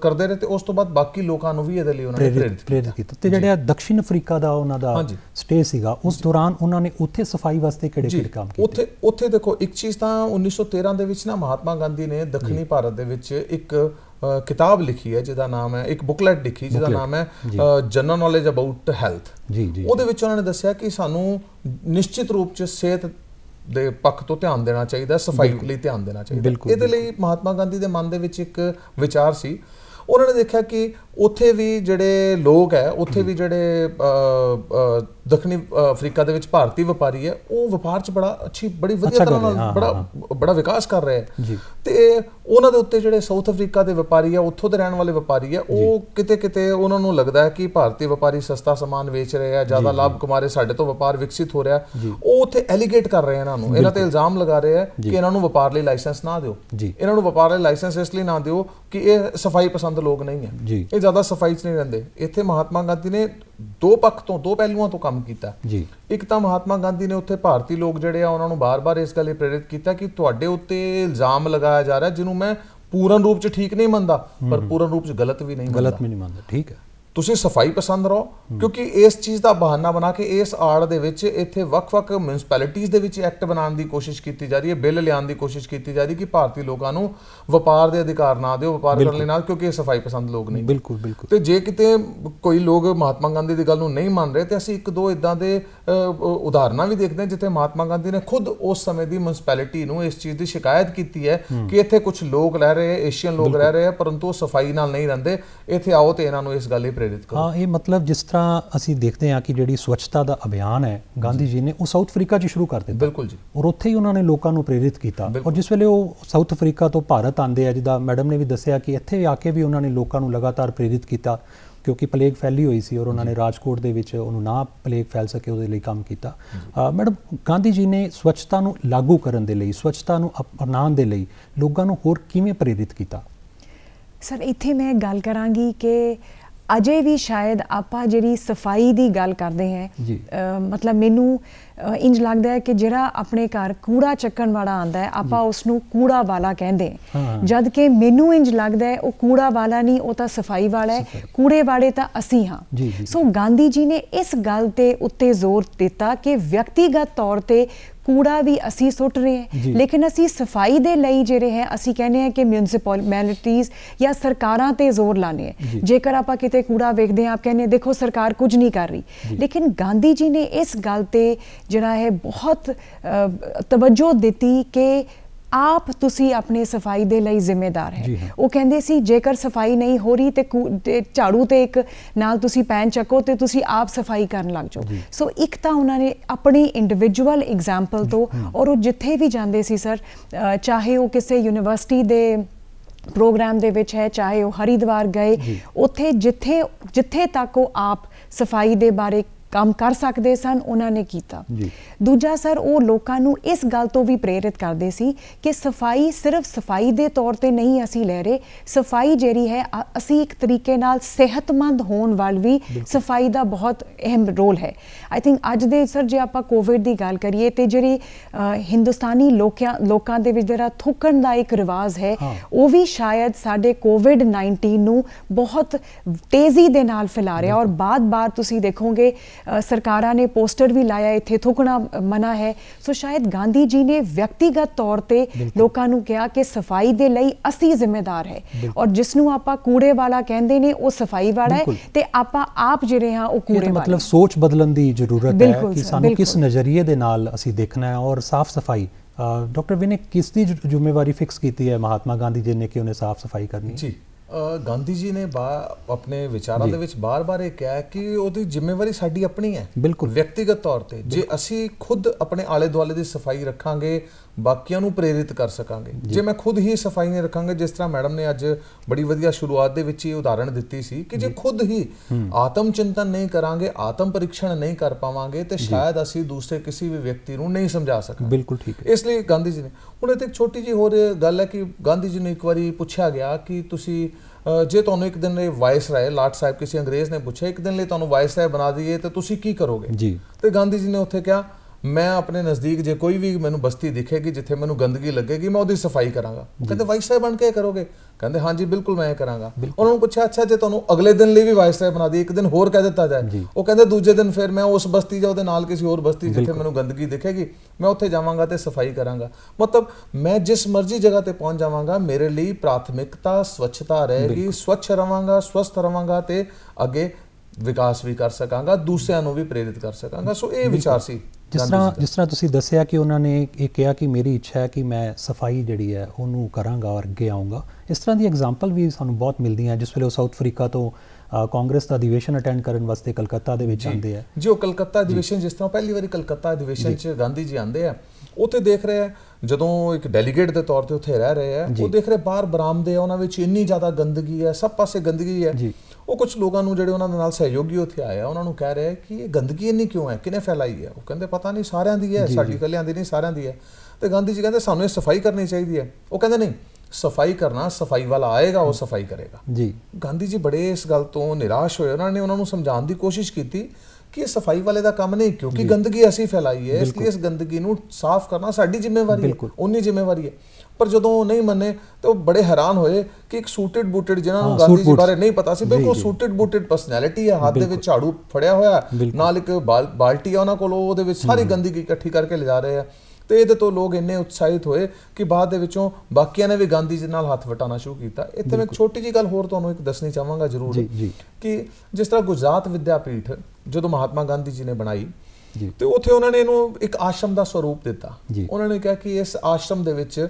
ਕਰਦੇ ਰਹੇ ਤੇ ਉਸ ਤੋਂ ਬਾਅਦ ਬਾਕੀ ਲੋਕਾਂ ਨੂੰ ਵੀ ਇਹਦੇ ਲਈ ਉਹਨਾਂ ਨੇ ਪ੍ਰੇਰਿਤ ਕੀਤਾ ਤੇ ਜਿਹੜਾ ਦਕਸ਼ਿਨ ਅਫਰੀਕਾ ਦਾ ਉਹਨਾਂ ਦਾ ਸਟੇ ਸੀਗਾ ਉਸ ਦੌਰਾਨ ਉਹਨਾਂ ਨੇ ਉੱਥੇ ਸਫਾਈ ਵਾਸਤੇ ਕਿਹੜੇ ਕਿਹੜੇ ਕੰਮ ਕੀਤੇ ਉੱਥੇ ਉੱਥੇ ਦੇਖੋ ਇੱਕ ਚੀਜ਼ ਤਾਂ 1913 ਦੇ ਵਿੱਚ ਨਾ ਮਹਾਤਮਾ ਗਾਂਧੀ ਨੇ ਦੱਖਣੀ ਭਾਰਤ ਦੇ ਵਿੱਚ ਇੱਕ ਕਿਤਾਬ ਲਿਖੀ ਹੈ ਜਿਹਦਾ ਨਾਮ ਹੈ ਇੱਕ ਬੁਕਲੈਟ ਲਿਖੀ ਜਿਹਦਾ ਨਾਮ ਹੈ ਜਨਰਲ ਨੌਲੇਜ ਅਬਾਊਟ ਹੈਲਥ ਜੀ ਜੀ ਉਹਦੇ ਵਿੱਚ ਉਹਨਾਂ ਨੇ ਦੱਸਿਆ ਕਿ ਸਾਨੂੰ ਨਿਸ਼ਚਿਤ ਰੂਪ 'ਚ ਸਿਹਤ ਦੇ ਪੱਖ ਤੋਂ ਧਿਆਨ ਦੇਣਾ ਚਾਹੀਦਾ ਸਫਾਈ ਲਈ ਧਿਆਨ ਦੇਣਾ ਚਾਹੀਦਾ ਇਹਦੇ ਲਈ ਮਹਾਤਮਾ ਗਾਂਧੀ ਦੇ ਮਨ ਦੇ ਵਿੱਚ ਇੱਕ ਵਿਚਾਰ ਸੀ ਉਹਨਾਂ ਨੇ ਦੇਖਿਆ ਕਿ ਉੱਥੇ ਵੀ ਜਿਹੜੇ ਲੋਕ ਹੈ ਉੱਥੇ ਵੀ ਜਿਹੜੇ ਦੱਖਣੀ ਅਫਰੀਕਾ ਦੇ ਵਿੱਚ ਭਾਰਤੀ ਵਪਾਰੀ ਹੈ ਉਹ ਵਪਾਰ 'ਚ ਬੜਾ ਅੱਛੀ ਬੜੀ ਵਧੀਆ ਤਰ੍ਹਾਂ ਨਾਲ ਬੜਾ ਬੜਾ ਵਿਕਾਸ ਕਰ ਰਹੇ ਹੈ ਤੇ ਉਹਨਾਂ ਦੇ ਉੱਤੇ ਜਿਹੜੇ ਸਾਊਥ ਅਫਰੀਕਾ ਦੇ ਵਪਾਰੀ ਆ ਉੱਥੋਂ ਦੇ ਰਹਿਣ ਵਾਲੇ ਵਪਾਰੀ ਆ ਉਹ ਕਿਤੇ ਕਿਤੇ ਉਹਨਾਂ ਨੂੰ ਲੱਗਦਾ ਹੈ ਕਿ ਭਾਰਤੀ ਵਪਾਰੀ ਸਸਤਾ ਸਮਾਨ ਵੇਚ ਰਹੇ ਆ ਜ਼ਿਆਦਾ ਲਾਭ ਕਮਾ ਰਹੇ ਸਾਡੇ ਤੋਂ ਵਪਾਰ ਵਿਕਸਿਤ ਹੋ ਰਿਹਾ ਉਹ ਉੱਥੇ ਐਲੀਗੇਟ ਕਰ ਰਹੇ ਇਹਨਾਂ ਨੂੰ ਇਹਨਾਂ ਤੇ ਇਲਜ਼ਾਮ ਲਗਾ ਰਹੇ ਆ ਕਿ ਇਹਨਾਂ ਨੂੰ ਵਪਾਰ ਲਈ ਲਾਇਸੈਂਸ ਨਾ ਦਿਓ ਇਹਨਾਂ ਨੂੰ ਵਪਾਰ ਲਈ ਲਾਇਸੈਂਸ ਇਸ ਲਈ ਨਾ ਦਿਓ ਕਿ ਇਹ ਸਫਾਈ ਪਸੰਦ ਲੋਕ ਨਹੀਂ ਹੈ ਇਹ ਜ਼ਿਆਦਾ ਸਫਾਈ 'ਚ ਨਹੀਂ ਰਹਿੰਦੇ ਇੱਥੇ ਮਹਾਤਮਾ ਗਾਂਧੀ ਨੇ ਦੋ ਪੱਖ ਤੋਂ ਦੋ ਪਹਿਲੂਆਂ ਤੋਂ ਕੰਮ ਕੀਤਾ ਜੀ ਇੱਕ ਤਾਂ ਮਹਾਤਮਾ ਗਾਂਧੀ ਨੇ ਉੱਥੇ ਭਾਰਤੀ ਲੋਕ ਜਿਹੜੇ ਆ ਉਹਨਾਂ ਨੂੰ ਬਾਰ-ਬਾਰ ਇਸ ਗੱਲ ਲਈ ਪ੍ਰੇਰਿਤ ਕੀਤਾ ਕਿ ਤੁਹਾਡੇ ਉੱਤੇ ਇਲਜ਼ਾਮ ਲਗਾਇਆ ਜਾ ਰਿਹਾ ਜਿਹਨੂੰ ਮੈਂ ਪੂਰਨ ਰੂਪ 'ਚ ਠੀਕ ਨਹੀਂ ਮੰਨਦਾ ਪਰ ਪੂਰਨ ਰੂਪ 'ਚ ਗਲਤ ਵੀ ਨਹੀਂ ਮੰਨਦਾ ਗਲਤ ਵੀ ਨਹੀਂ ਮੰਨਦਾ ਠੀਕ ਹੈ ਤੁਸੀਂ ਸਫਾਈ ਪਸੰਦ ਰਹੋ ਕਿਉਂਕਿ ਇਸ ਚੀਜ਼ ਦਾ ਬਹਾਨਾ ਬਣਾ ਕੇ ਇਸ ਆੜ ਦੇ ਵਿੱਚ ਇੱਥੇ ਵੱਖ-ਵੱਖ ਮਿਊਨਿਸਪੈਲਿਟੀਆਂ ਦੇ ਵਿੱਚ ਐਕਟ ਬਣਾਉਣ ਦੀ ਕੋਸ਼ਿਸ਼ ਕੀਤੀ ਜਾ ਰਹੀ ਹੈ ਬਿੱਲ ਲਿਆਉਣ ਦੀ ਕੋਸ਼ਿਸ਼ ਕੀਤੀ ਜਾ ਰਹੀ ਕਿ ਭਾਰਤੀ ਲੋਕਾਂ ਨੂੰ ਵਪਾਰ ਦੇ ਅਧਿਕਾਰ ਨਾ ਦਿਓ ਵਪਾਰ ਕਰਨ ਲਈ ਨਾ ਕਿਉਂਕਿ ਇਹ ਸਫਾਈ ਪਸੰਦ ਲੋਕ ਨਹੀਂ ਬਿਲਕੁਲ ਬਿਲਕੁਲ ਤੇ ਜੇ ਕਿਤੇ ਕੋਈ ਲੋਕ ਮਹਾਤਮਾ ਗਾਂਧੀ ਦੀ ਗੱਲ ਨੂੰ ਨਹੀਂ ਮੰਨ ਰਹੇ ਤੇ ਅਸੀਂ ਇੱਕ ਦੋ ਇਦਾਂ ਦੇ ਉਦਾਹਰਨਾਂ ਵੀ ਦੇਖਦੇ ਹਾਂ ਜਿੱਥੇ ਮਹਾਤਮਾ ਗਾਂਧੀ ਨੇ ਖੁਦ ਉਸ ਸਮੇਂ ਦੀ ਮਿਊਨਿਸਪੈਲਿਟੀ ਨੂੰ ਇਸ ਚੀਜ਼ ਦੀ ਸ਼ਿਕਾਇਤ ਕੀਤੀ ਹੈ ਕਿ ਇੱਥੇ ਕੁਝ ਲੋਕ ਰਹਿ ਰਹੇ ਏਸ਼ੀਅਨ ਲੋਕ ਰਹਿ ਰਹੇ ਪਰੰਤੂ ਸਫਾਈ ਨਾਲ ਨਹੀਂ ਰਹਿੰਦੇ ਇੱਥੇ ਆਓ ਤੇ ਇਹਨਾਂ ਨੂੰ ਇਸ ਗੱਲ ਲਈ ਪ੍ਰੇਰਿਤ ਕਰੋ ਹਾਂ ਇਹ ਮਤਲਬ ਜਿਸ ਤਰ੍ਹਾਂ ਅਸੀਂ ਦੇਖਦੇ ਹਾਂ ਕਿ ਜਿਹੜੀ ਸਵੱਛਤਾ ਦਾ ਅਭਿਆਨ ਹੈ ਗਾਂਧੀ ਜੀ ਨੇ ਉਹ ਸਾਊਥ ਅਫਰੀਕਾ 'ਚ ਸ਼ੁਰੂ ਕਰ ਦਿੱਤਾ ਬਿਲਕੁਲ ਜੀ ਔਰ ਉੱਥੇ ਹੀ ਉਹਨਾਂ ਨੇ ਲੋਕਾਂ ਨੂੰ ਪ੍ਰੇਰਿਤ ਕੀਤਾ ਔਰ ਜਿਸ ਵੇਲੇ ਉਹ ਸਾਊਥ ਅਫਰੀਕਾ ਤੋਂ ਭਾਰਤ ਆਂਦੇ ਆ ਜਿਹਦਾ ਮੈਡਮ ਨੇ ਵੀ ਦੱਸਿਆ ਕਿ ਇੱਥੇ ਆ ਕੇ ਵੀ ਉਹਨਾਂ ਨੇ ਲੋਕਾਂ ਨੂੰ ਲਗਾਤਾਰ ਪ੍ਰੇਰਿਤ ਕੀਤਾ ਕਿਉਂਕਿ ਪਲੇਗ ਫੈਲੀ ਹੋਈ ਸੀ ਔਰ ਉਹਨਾਂ ਨੇ ਰਾਜਕੋਟ ਦੇ ਵਿੱਚ ਉਹਨੂੰ ਨਾ ਪਲੇਗ ਫੈਲ ਸਕੇ ਉਹਦੇ ਲਈ ਕੰਮ ਕੀਤਾ ਮੈਡਮ ਗਾਂਧੀ ਜੀ ਨੇ ਸਵੱਛਤਾ ਨੂੰ ਲਾਗੂ ਕਰਨ ਦੇ ਲਈ ਸਵੱਛਤਾ ਨੂੰ ਅਪਣਾਉਣ ਦੇ ਲਈ ਲੋਕਾਂ ਨੂੰ ਹੋਰ ਕਿਵੇਂ ਪ੍ਰੇਰਿਤ ਕੀਤਾ ਸਰ ਇੱਥੇ ਮੈਂ ਗੱਲ ਕਰਾਂਗੀ ਕਿ ਅਜੇ ਵੀ ਸ਼ਾਇਦ ਆਪਾਂ ਜਿਹੜੀ ਸਫਾਈ ਦੀ ਗੱਲ ਕਰਦੇ ਹਾਂ ਮਤਲਬ ਮੈਨੂੰ ਇੰਜ ਲੱਗਦਾ ਹੈ ਕਿ ਜਿਹੜਾ ਆਪਣੇ ਘਰ ਕੂੜਾ ਚੱਕਣ ਵਾਲਾ ਆਂਦਾ ਹੈ ਆਪਾਂ ਉਸ ਨੂੰ ਕੂੜਾ ਵਾਲਾ ਕਹਿੰਦੇ ਜਦ ਕਿ ਮੈਨੂੰ ਇੰਜ ਲੱਗਦਾ ਹੈ ਉਹ ਕੂੜਾ ਵਾਲਾ ਨਹੀਂ ਉਹ ਤਾਂ ਸਫਾਈ ਵਾਲਾ ਹੈ ਕੂੜੇ ਵਾਲੇ ਤਾਂ ਅਸੀਂ ਹਾਂ ਸੋ ਗਾਂਧੀ ਜੀ ਨੇ ਇਸ ਗੱਲ ਤੇ ਉੱਤੇ ਜ਼ੋਰ ਦਿੱਤਾ ਕਿ ਵਿਅਕਤੀਗਤ ਤੌਰ ਤੇ कूड़ा भी असी सुट रहे हैं लेकिन असी सफाई दे जे हैं असी कहने हैं कि म्यूनसिपोलमैलिटीज़ या सरकार से जोर लाने जेकर आप कि कूड़ा वेखते हैं आप कहने देखो सरकार कुछ नहीं कर रही लेकिन गांधी जी ने इस गलते जरा है बहुत तवज्जो दी कि ਆਪ ਤੁਸੀਂ ਆਪਣੀ ਸਫਾਈ ਦੇ ਲਈ ਜ਼ਿੰਮੇਦਾਰ ਹੈ ਉਹ ਕਹਿੰਦੇ ਸੀ ਜੇਕਰ ਸਫਾਈ ਨਹੀਂ ਹੋ ਰਹੀ ਤੇ ਝਾੜੂ ਤੇ ਇੱਕ ਨਾਲ ਤੁਸੀਂ ਪੈਨ ਚੱਕੋ ਤੇ ਤੁਸੀਂ ਆਪ ਸਫਾਈ ਕਰਨ ਲੱਗ ਜਾਓ ਸੋ ਇੱਕ ਤਾਂ ਉਹਨਾਂ ਨੇ ਆਪਣੀ ਇੰਡੀਵਿਜੂਅਲ ਐਗਜ਼ਾਮਪਲ ਤੋਂ ਔਰ ਉਹ ਜਿੱਥੇ ਵੀ ਜਾਂਦੇ ਸੀ ਸਰ ਚਾਹੇ ਉਹ ਕਿਸੇ ਯੂਨੀਵਰਸਿਟੀ ਦੇ ਪ੍ਰੋਗਰਾਮ ਦੇ ਵਿੱਚ ਹੈ ਚਾਹੇ ਉਹ ਹਰੀਦਵਾਰ ਗਏ ਉੱਥੇ ਜਿੱਥੇ ਜਿੱਥੇ ਤੱਕ ਉਹ ਆਪ ਸਫਾਈ ਦੇ ਬਾਰੇ ਕੰਮ ਕਰ ਸਕਦੇ ਸਨ ਉਹਨਾਂ ਨੇ ਕੀਤਾ ਦੂਜਾ ਸਰ ਉਹ ਲੋਕਾਂ ਨੂੰ ਇਸ ਗੱਲ ਤੋਂ ਵੀ ਪ੍ਰੇਰਿਤ ਕਰਦੇ ਸੀ ਕਿ ਸਫਾਈ ਸਿਰਫ ਸਫਾਈ ਦੇ ਤੌਰ ਤੇ ਨਹੀਂ ਅਸੀਂ ਲੈ ਰਹੇ ਸਫਾਈ ਜਿਹੜੀ ਹੈ ਅਸੀਂ ਇੱਕ ਤਰੀਕੇ ਨਾਲ ਸਿਹਤਮੰਦ ਹੋਣ ਵੱਲ ਵੀ ਸਫਾਈ ਦਾ ਬਹੁਤ ਅਹਿਮ ਰੋਲ ਹੈ ਆਈ ਥਿੰਕ ਅੱਜ ਦੇ ਸਰ ਜੇ ਆਪਾਂ ਕੋਵਿਡ ਦੀ ਗੱਲ ਕਰੀਏ ਤੇ ਜਿਹੜੀ ਹਿੰਦੁਸਤਾਨੀ ਲੋਕਾਂ ਲੋਕਾਂ ਦੇ ਵਿੱਚ ਜਿਹੜਾ ਥੁੱਕਣ ਦਾ ਇੱਕ ਰਿਵਾਜ ਹੈ ਉਹ ਵੀ ਸ਼ਾਇਦ ਸਾਡੇ ਕੋਵਿਡ-19 ਨੂੰ ਬਹੁਤ ਤੇਜ਼ੀ ਦੇ ਨਾਲ ਫੈਲਾ ਰਿਹਾ ਔਰ ਬਾਅਦ-ਬਾਅਦ ਤੁਸੀਂ ਦੇਖੋਗੇ ਸਰਕਾਰਾਂ ਨੇ ਪੋਸਟਰ ਵੀ ਲਾਇਆ ਇੱਥੇ ਥੁਕਣਾ ਮਨਾ ਹੈ ਸੋ ਸ਼ਾਇਦ ਗਾਂਧੀ ਜੀ ਨੇ ਵਿਅਕਤੀਗਤ ਤੌਰ ਤੇ ਲੋਕਾਂ ਨੂੰ ਕਿਹਾ ਕਿ ਸਫਾਈ ਦੇ ਲਈ ਅਸੀਂ ਜ਼ਿੰਮੇਵਾਰ ਹੈ ਔਰ ਜਿਸ ਨੂੰ ਆਪਾਂ ਕੂੜੇ ਵਾਲਾ ਕਹਿੰਦੇ ਨੇ ਉਹ ਸਫਾਈ ਵਾਲਾ ਹੈ ਤੇ ਆਪਾਂ ਆਪ ਜਿਹੜੇ ਹਾਂ ਉਹ ਕੂੜੇ ਵਾਲਾ ਮਤਲਬ ਸੋਚ ਬਦਲਣ ਦੀ ਜ਼ਰੂਰਤ ਹੈ ਕਿ ਸਾਨੂੰ ਕਿਸ ਨਜ਼ਰੀਏ ਦੇ ਨਾਲ ਅਸੀਂ ਦੇਖਣਾ ਹੈ ਔਰ ਸਾਫ਼ ਸਫਾਈ ਡਾਕਟਰ ਵਿਨੇ ਕਿਸ ਦੀ ਜ਼ਿੰਮੇਵਾਰੀ ਫਿਕਸ ਕੀਤੀ ਹੈ ਮਹਾਤਮਾ ਗਾਂਧੀ ਜੀ ਨੇ ਕਿ ਉਹਨੇ ਸਾਫ਼ ਸਫਾਈ ਕਰਨੀ ਹੈ ਜੀ ਗਾਂਧੀ ਜੀ ਨੇ ਆਪਣੇ ਵਿਚਾਰਾਂ ਦੇ ਵਿੱਚ ਬਾਰ-ਬਾਰ ਇਹ ਕਿਹਾ ਕਿ ਉਹਦੀ ਜ਼ਿੰਮੇਵਾਰੀ ਸਾਡੀ ਆਪਣੀ ਹੈ ਬਿਲਕੁਲ ਵਿਅਕਤੀਗਤ ਤੌਰ ਤੇ ਜੇ ਅਸੀਂ ਖੁਦ ਆਪਣੇ ਆਲੇ-ਦੁਆਲੇ ਦੀ ਸਫਾਈ ਰੱਖਾਂਗੇ ਬਾਕੀਆਂ ਨੂੰ ਪ੍ਰੇਰਿਤ ਕਰ ਸਕਾਂਗੇ ਜੇ ਮੈਂ ਖੁਦ ਹੀ ਸਫਾਈ ਨਹੀਂ ਰੱਖਾਂਗਾ ਜਿਸ ਤਰ੍ਹਾਂ ਮੈਡਮ ਨੇ ਅੱਜ ਬੜੀ ਵਧੀਆ ਸ਼ੁਰੂਆਤ ਦੇ ਵਿੱਚ ਇਹ ਉਦਾਹਰਣ ਦਿੱਤੀ ਸੀ ਕਿ ਜੇ ਖੁਦ ਹੀ ਆਤਮ ਚਿੰਤਨ ਨਹੀਂ ਕਰਾਂਗੇ ਆਤਮ ਪਰੀਖਣ ਨਹੀਂ ਕਰ ਪਾਵਾਂਗੇ ਤੇ ਸ਼ਾਇਦ ਅਸੀਂ ਦੂਸਰੇ ਕਿਸੇ ਵੀ ਵਿਅਕਤੀ ਨੂੰ ਨਹੀਂ ਸਮਝਾ ਸਕਾਂਗੇ ਬਿਲਕੁਲ ਠੀਕ ਹੈ ਇਸ ਲਈ ਗਾਂਧੀ ਜੀ ਨੇ ਹੁਣ ਇੱਥੇ ਇੱਕ ਛੋਟੀ ਜੀ ਹੋਰ ਗੱਲ ਹੈ ਕਿ ਗਾਂਧੀ ਜੀ ਨੂੰ ਇੱਕ ਵਾਰੀ ਪੁੱਛਿਆ ਗਿਆ ਕਿ ਤੁਸੀਂ ਜੇ ਤੁਹਾਨੂੰ ਇੱਕ ਦਿਨ ਲਈ ਵਾਇਸ ਰਾਏ ਲਾਟ ਸਾਹਿਬ ਕਿਸੇ ਅੰਗਰੇਜ਼ ਨੇ ਪੁੱਛਿਆ ਇੱਕ ਦਿਨ ਲਈ ਤੁਹਾਨੂੰ ਵਾਇਸ ਰਾਏ ਬਣਾ ਦਈਏ ਤੇ ਤੁਸੀਂ ਕੀ ਕਰੋਗੇ ਜੀ ਤੇ ਗਾਂਧੀ ਜੀ ਨੇ ਉੱਥੇ ਕਿਹਾ ਮੈਂ ਆਪਣੇ ਨਜ਼ਦੀਕ ਜੇ ਕੋਈ ਵੀ ਮੈਨੂੰ ਬਸਤੀ ਦਿਖੇਗੀ ਜਿੱਥੇ ਮੈਨੂੰ ਗੰਦਗੀ ਲੱਗੇਗੀ ਮੈਂ ਉਹਦੀ ਸਫਾਈ ਕਰਾਂਗਾ ਕਹਿੰਦੇ ਵਾਈਸ ਸਾਹਿਬ ਬਣ ਕੇ ਕਰੋਗੇ ਕਹਿੰਦੇ ਹਾਂਜੀ ਬਿਲਕੁਲ ਮੈਂ ਕਰਾਂਗਾ ਉਹਨਾਂ ਨੂੰ ਪੁੱਛਿਆ ਅੱਛਾ ਜੇ ਤੁਹਾਨੂੰ ਅਗਲੇ ਦਿਨ ਲਈ ਵੀ ਵਾਈਸ ਸਾਹਿਬ ਬਣਾ ਦੇ ਇੱਕ ਦਿਨ ਹੋਰ ਕਹਿ ਦਿੱਤਾ ਜਾਏ ਉਹ ਕਹਿੰਦੇ ਦੂਜੇ ਦਿਨ ਫਿਰ ਮੈਂ ਉਸ ਬਸਤੀ ਜਾਂ ਉਹਦੇ ਨਾਲ ਕਿਸੇ ਹੋਰ ਬਸਤੀ ਜਿੱਥੇ ਮੈਨੂੰ ਗੰਦਗੀ ਦਿਖੇਗੀ ਮੈਂ ਉੱਥੇ ਜਾਵਾਂਗਾ ਤੇ ਸਫਾਈ ਕਰਾਂਗਾ ਮਤਲਬ ਮੈਂ ਜਿਸ ਮਰਜ਼ੀ ਜਗ੍ਹਾ ਤੇ ਪਹੁੰਚ ਜਾਵਾਂਗਾ ਮੇਰੇ ਲਈ ਪ੍ਰਾਥਮਿਕਤਾ ਸਵੱਛਤਾ ਰਹੇਗੀ ਸਵੱਛ ਰਵਾਂਗਾ ਸਵਸਥ ਰਵਾਂਗਾ ਤੇ ਅੱਗੇ ਵਿਕਾਸ ਵੀ ਕਰ ਸਕਾਂਗਾ ਦੂਸਰਿਆਂ ਨੂੰ ਵੀ ਪ੍ਰੇਰਿਤ ਕਰ ਸਕਾਂਗਾ ਸੋ ਇਹ ਵਿਚਾਰ ਸੀ ਜਿਸ ਤਰ੍ਹਾਂ ਜਿਸ ਤਰ੍ਹਾਂ ਤੁਸੀਂ ਦੱਸਿਆ ਕਿ ਉਹਨਾਂ ਨੇ ਇਹ ਕਿਹਾ ਕਿ ਮੇਰੀ ਇੱਛਾ ਹੈ ਕਿ ਮੈਂ ਸਫਾਈ ਜਿਹੜੀ ਹੈ ਉਹਨੂੰ ਕਰਾਂਗਾ ਔਰ ਅੱਗੇ ਆਉਂਗਾ ਇਸ ਤਰ੍ਹਾਂ ਦੀ ਐਗਜ਼ਾਮਪਲ ਵੀ ਸਾਨੂੰ ਬਹੁਤ ਮਿਲਦੀਆਂ ਜਿਸ ਵੇਲੇ ਉਹ ਸਾਊਥ ਅਫਰੀਕਾ ਤੋਂ ਕਾਂਗਰਸ ਦਾ ਅਧਿਵੇਸ਼ਨ ਅਟੈਂਡ ਕਰਨ ਵਾਸਤੇ ਕਲਕੱਤਾ ਦੇ ਵਿੱਚ ਆਉਂਦੇ ਆ ਜੀ ਉਹ ਕਲਕੱਤਾ ਅਧਿਵੇਸ਼ਨ ਜਿਸ ਤਰ੍ਹਾਂ ਪਹਿਲੀ ਵਾਰੀ ਕਲਕੱਤਾ ਅਧਿਵੇਸ਼ਨ 'ਚ ਗਾਂਧੀ ਜੀ ਆਉਂਦੇ ਆ ਉੱਥੇ ਦੇਖ ਰਹੇ ਆ ਜਦੋਂ ਇੱਕ ਡੈਲੀਗੇਟ ਦੇ ਤੌਰ ਤੇ ਉੱਥੇ ਰਹਿ ਰਹੇ ਆ ਉਹ ਦੇਖ ਰਹੇ ਬਾਹਰ ਬਰਾਮਦੇ ਆ ਉਹਨਾਂ ਵਿੱਚ ਇੰਨੀ ਜ਼ਿਆਦਾ ਗੰਦਗੀ ਹੈ ਸਭ ਪਾਸੇ ਗੰਦਗੀ ਹੈ ਜੀ ਉਹ ਕੁਝ ਲੋਕਾਂ ਨੂੰ ਜਿਹੜੇ ਉਹਨਾਂ ਦੇ ਨਾਲ ਸਹਿਯੋਗੀ ਉੱਥੇ ਆਇਆ ਉਹਨਾਂ ਨੂੰ ਕਹਿ ਰਿਹਾ ਕਿ ਇਹ ਗੰਦਗੀ ਇੰਨੀ ਕਿਉਂ ਹੈ ਕਿਨੇ ਫੈਲਾਈ ਹੈ ਉਹ ਕਹਿੰਦੇ ਪਤਾ ਨਹੀਂ ਸਾਰਿਆਂ ਦੀ ਹੈ ਸਾਡੀ ਕੱਲਿਆਂ ਦੀ ਨਹੀਂ ਸਾਰਿਆਂ ਦੀ ਹੈ ਤੇ ਗਾਂਧੀ ਜੀ ਕਹਿੰਦੇ ਸਾਨੂੰ ਇਹ ਸਫਾਈ ਕਰਨੀ ਚਾਹੀਦੀ ਹੈ ਉਹ ਕਹਿੰਦੇ ਨਹੀਂ ਸਫਾਈ ਕਰਨਾ ਸਫਾਈ ਵਾਲਾ ਆਏਗਾ ਉਹ ਸਫਾਈ ਕਰੇਗਾ ਜੀ ਗਾਂਧੀ ਜੀ ਬੜੇ ਇਸ ਗੱਲ ਤੋਂ ਨਿਰਾਸ਼ ਹੋਏ ਉਹਨਾਂ ਨੇ ਉਹਨਾਂ ਨੂੰ ਸਮਝਾਉਣ ਦੀ ਕੋਸ਼ਿਸ਼ ਕੀਤੀ ਕਿ ਇਹ ਸਫਾਈ ਵਾਲੇ ਦਾ ਕੰਮ ਨਹੀਂ ਕਿਉਂਕਿ ਗੰਦਗੀ ਅਸੀਂ ਫੈਲਾਈ ਹੈ ਇਸ ਲਈ ਇਸ ਗੰਦਗੀ ਨੂੰ ਸਾਫ਼ ਕਰਨਾ ਸਾਡੀ ਜ਼ਿੰਮੇਵਾਰੀ ਹੈ ਉਨੀ ਜ਼ਿੰਮੇਵਾਰੀ ਹੈ ਪਰ ਜਦੋਂ ਉਹ ਨਹੀਂ ਮੰਨੇ ਤੇ ਉਹ ਬੜੇ ਹੈਰਾਨ ਹੋਏ ਕਿ ਇੱਕ ਸੂਟਡ ਬੂਟਡ ਜਿਨ੍ਹਾਂ ਨੂੰ ਗਾਂਧੀ ਜੀ ਬਾਰੇ ਨਹੀਂ ਪਤਾ ਸੀ ਬਿਲਕੁਲ ਸੂਟਡ ਬੂਟਡ ਪਰਸਨੈਲਿਟੀ ਹੈ ਹੱਥ ਦੇ ਵਿੱਚ ਝਾੜੂ ਫੜਿਆ ਹੋਇਆ ਨਾਲ ਇੱਕ ਬਾਲਟੀ ਆ ਉਹਨਾਂ ਕੋਲ ਉਹਦੇ ਵਿੱਚ ਸਾਰੀ ਗੰਦਗੀ ਇਕੱਠੀ ਕਰਕੇ ਲਿਜਾ ਰਹੇ ਆ ਤੇ ਇਹਦੇ ਤੋਂ ਲੋਕ ਇੰਨੇ ਉਤਸ਼ਾਹਿਤ ਹੋਏ ਕਿ ਬਾਅਦ ਦੇ ਵਿੱਚੋਂ ਬਾਕੀਆਂ ਨੇ ਵੀ ਗਾਂਧੀ ਜੀ ਨਾਲ ਹੱਥ ਵਟਾਉਣਾ ਸ਼ੁਰੂ ਕੀਤਾ ਇੱਥੇ ਮੈਂ ਇੱਕ ਛੋਟੀ ਜੀ ਗੱਲ ਹੋਰ ਤੁਹਾਨੂੰ ਇੱਕ ਦੱਸਣੀ ਚਾਹਾਂਗਾ ਜ਼ਰੂਰ ਕਿ ਜਿਸ ਤਰ੍ਹਾਂ ਗੁਜਰਾਤ ਵਿਦਿਆਪੀਠ ਜਦੋਂ ਮਹਾਤਮਾ ਗਾਂਧੀ ਜੀ ਨੇ ਬਣਾਈ ਜੀ ਤੇ ਉੱਥੇ ਉਹਨਾਂ ਨੇ ਇਹਨੂੰ ਇੱਕ ਆਸ਼ਰਮ ਦਾ ਸਰੂਪ ਦਿੱਤਾ ਉਹਨਾਂ ਨੇ ਕਿਹਾ ਕਿ ਇਸ ਆਸ਼ਰਮ ਦੇ ਵਿੱਚ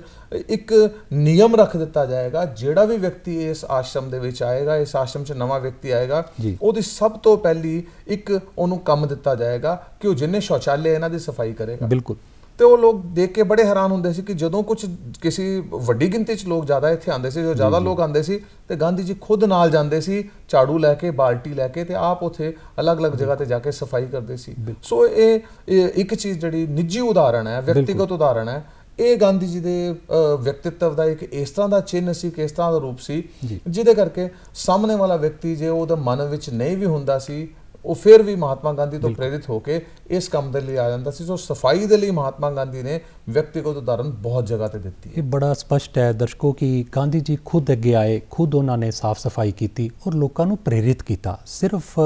ਇੱਕ ਨਿਯਮ ਰੱਖ ਦਿੱਤਾ ਜਾਏਗਾ ਜਿਹੜਾ ਵੀ ਵਿਅਕਤੀ ਇਸ ਆਸ਼ਰਮ ਦੇ ਵਿੱਚ ਆਏਗਾ ਇਸ ਆਸ਼ਰਮ 'ਚ ਨਵਾਂ ਵਿਅਕਤੀ ਆਏਗਾ ਉਹਦੀ ਸਭ ਤੋਂ ਪਹਿਲੀ ਇੱਕ ਉਹਨੂੰ ਕੰਮ ਦਿੱਤਾ ਜਾਏਗਾ ਕਿ ਉਹ ਜਿੰਨੇ ਸ਼ੌਚਾਲੇ ਇਹਨਾਂ ਦੀ ਸਫਾਈ ਕਰੇਗਾ ਬਿਲਕੁਲ ਤੇ ਉਹ ਲੋਕ ਦੇਖ ਕੇ ਬੜੇ ਹੈਰਾਨ ਹੁੰਦੇ ਸੀ ਕਿ ਜਦੋਂ ਕੁਝ ਕਿਸੇ ਵੱਡੀ ਗਿਣਤੀ 'ਚ ਲੋਕ ਜ਼ਿਆਦਾ ਇੱਥੇ ਆਉਂਦੇ ਸੀ ਜੋ ਜ਼ਿਆਦਾ ਲੋਕ ਆਉਂਦੇ ਸੀ ਤੇ ਗਾਂਧੀ ਜੀ ਖੁਦ ਨਾਲ ਜਾਂਦੇ ਸੀ ਝਾੜੂ ਲੈ ਕੇ ਬਾਲਟੀ ਲੈ ਕੇ ਤੇ ਆਪ ਉਥੇ ਅਲੱਗ-ਅਲੱਗ ਜਗ੍ਹਾ ਤੇ ਜਾ ਕੇ ਸਫਾਈ ਕਰਦੇ ਸੀ ਸੋ ਇਹ ਇੱਕ ਚੀਜ਼ ਜਿਹੜੀ ਨਿੱਜੀ ਉਦਾਹਰਣ ਹੈ ਵਿਅਕਤੀਗਤ ਉਦਾਹਰਣ ਹੈ ਇਹ ਗਾਂਧੀ ਜੀ ਦੇ ਵਿਅਕਤੀਤਵ ਦਾ ਇੱਕ ਇਸ ਤਰ੍ਹਾਂ ਦਾ ਚਿੰਨ ਸੀ ਕਿਸ ਤਰ੍ਹਾਂ ਦਾ ਰੂਪ ਸੀ ਜਿਹਦੇ ਕਰਕੇ ਸਾਹਮਣੇ ਵਾਲਾ ਵਿਅਕਤੀ ਜੇ ਉਹਦਾ ਮਨ ਵਿੱਚ ਨਹੀਂ ਵੀ ਹੁੰਦਾ ਸੀ ਉਹ ਫਿਰ ਵੀ ਮਹਾਤਮਾ ਗਾਂਧੀ ਤੋਂ ਪ੍ਰੇਰਿਤ ਹੋ ਕੇ ਇਸ ਕੰਮ ਦੇ ਲਈ ਆ ਜਾਂਦਾ ਸੀ ਸੋ ਸਫਾਈ ਦੇ ਲਈ ਮਹਾਤਮਾ ਗਾਂਧੀ ਨੇ ਵਿਅਕਤੀਗਤ ਉਦਾਹਰਨ ਬਹੁਤ ਜਗ੍ਹਾ ਤੇ ਦਿੱਤੀ ਇਹ ਬੜਾ ਸਪਸ਼ਟ ਹੈ ਦਰਸ਼ਕੋ ਕਿ ਗਾਂਧੀ ਜੀ ਖੁਦ ਅੱਗੇ ਆਏ ਖੁਦ ਉਹਨਾਂ ਨੇ ਸਾਫ਼ ਸਫਾਈ ਕੀਤੀ ਔਰ ਲੋਕਾਂ ਨੂੰ ਪ੍ਰੇਰਿਤ ਕੀਤਾ ਸਿਰਫ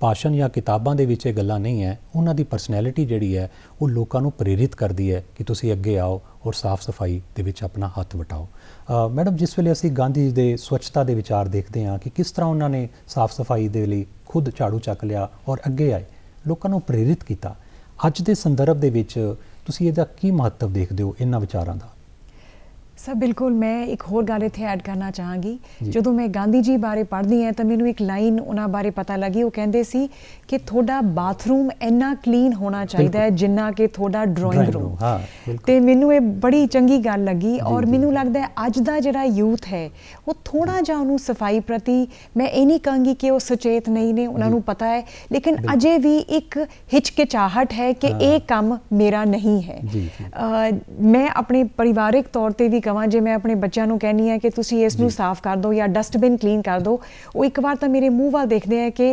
ਭਾਸ਼ਣ ਜਾਂ ਕਿਤਾਬਾਂ ਦੇ ਵਿੱਚ ਇਹ ਗੱਲਾਂ ਨਹੀਂ ਹੈ ਉਹਨਾਂ ਦੀ ਪਰਸਨੈਲਿਟੀ ਜਿਹੜੀ ਹੈ ਉਹ ਲੋਕਾਂ ਨੂੰ ਪ੍ਰੇਰਿਤ ਕਰਦੀ ਹੈ ਕਿ ਤੁਸੀਂ ਅੱਗੇ ਆਓ ਔਰ ਸਾਫ਼ ਸਫਾਈ ਦੇ ਵਿੱਚ ਆਪਣਾ ਹੱਥ ਵਟਾਓ ਮੈਡਮ ਜਿਸ ਵੇਲੇ ਅਸੀਂ ਗਾਂਧੀ ਦੇ ਸਵੱਛਤਾ ਦੇ ਵਿਚਾਰ ਦੇਖਦੇ ਹਾਂ ਕਿ ਕਿਸ ਤਰ੍ਹਾਂ ਉਹਨਾਂ ਨੇ ਸਾਫ਼ ਸਫਾਈ ਦੇ ਲਈ ਖੁਦ ਝਾੜੂ ਚੱਕ ਲਿਆ ਔਰ ਅੱਗੇ ਆਏ ਲੋਕਾਂ ਨੂੰ ਪ੍ਰੇਰਿਤ ਕੀਤਾ ਅੱਜ ਦੇ ਸੰਦਰਭ ਦੇ ਵਿੱਚ ਤੁਸੀਂ ਇਹਦਾ ਕੀ ਮਹੱਤਵ ਦੇਖਦੇ ਹੋ ਇਹਨਾਂ ਵਿਚਾਰਾਂ ਦਾ ਸਰ ਬਿਲਕੁਲ ਮੈਂ ਇੱਕ ਹੋਰ ਗੱਲ ਇੱਥੇ ਐਡ ਕਰਨਾ ਚਾਹਾਂਗੀ ਜਦੋਂ ਮੈਂ ਗਾਂਧੀ ਜੀ ਬਾਰੇ ਪੜ੍ਹਦੀ ਐ ਤਾਂ ਮੈਨੂੰ ਇੱਕ ਲਾਈਨ ਉਹਨਾਂ ਬਾਰੇ ਪਤਾ ਲੱਗੀ ਉਹ ਕਹਿੰਦੇ ਸੀ ਕਿ ਤੁਹਾਡਾ ਬਾਥਰੂਮ ਇੰਨਾ ਕਲੀਨ ਹੋਣਾ ਚਾਹੀਦਾ ਹੈ ਜਿੰਨਾ ਕਿ ਤੁਹਾਡਾ ਡਰਾਇੰਗ ਰੂਮ ਤੇ ਮੈਨੂੰ ਇਹ ਬੜੀ ਚੰਗੀ ਗੱਲ ਲੱਗੀ ਔਰ ਮੈਨੂੰ ਲੱਗਦਾ ਹੈ ਅੱਜ ਦਾ ਜਿਹੜਾ ਯੂਥ ਹੈ ਉਹ ਥੋੜਾ ਜਿਹਾ ਉਹਨੂੰ ਸਫਾਈ ਪ੍ਰਤੀ ਮੈਂ ਇਹ ਨਹੀਂ ਕਹਾਂਗੀ ਕਿ ਉਹ ਸੁਚੇਤ ਨਹੀਂ ਨੇ ਉਹਨਾਂ ਨੂੰ ਪਤਾ ਹੈ ਲੇਕਿਨ ਅਜੇ ਵੀ ਇੱਕ ਹਿਚਕਿਚਾਹਟ ਹੈ ਕਿ ਇਹ ਕੰਮ ਮੇਰਾ ਨਹੀਂ ਹੈ ਮੈਂ ਆਪਣੇ ਪਰਿਵਾਰਿਕ ਤੌਰ ਤੇ ਵੀ ਜਾਵਾਂ ਜੇ ਮੈਂ ਆਪਣੇ ਬੱਚਿਆਂ ਨੂੰ ਕਹਿੰਨੀ ਆ ਕਿ ਤੁਸੀਂ ਇਸ ਨੂੰ ਸਾਫ਼ ਕਰ ਦਿਓ ਜਾਂ ਡਸਟਬਿਨ ਕਲੀਨ ਕਰ ਦਿਓ ਉਹ ਇੱਕ ਵਾਰ ਤਾਂ ਮੇਰੇ ਮੂੰਹ ਵੱਲ ਦੇਖਦੇ ਆ ਕਿ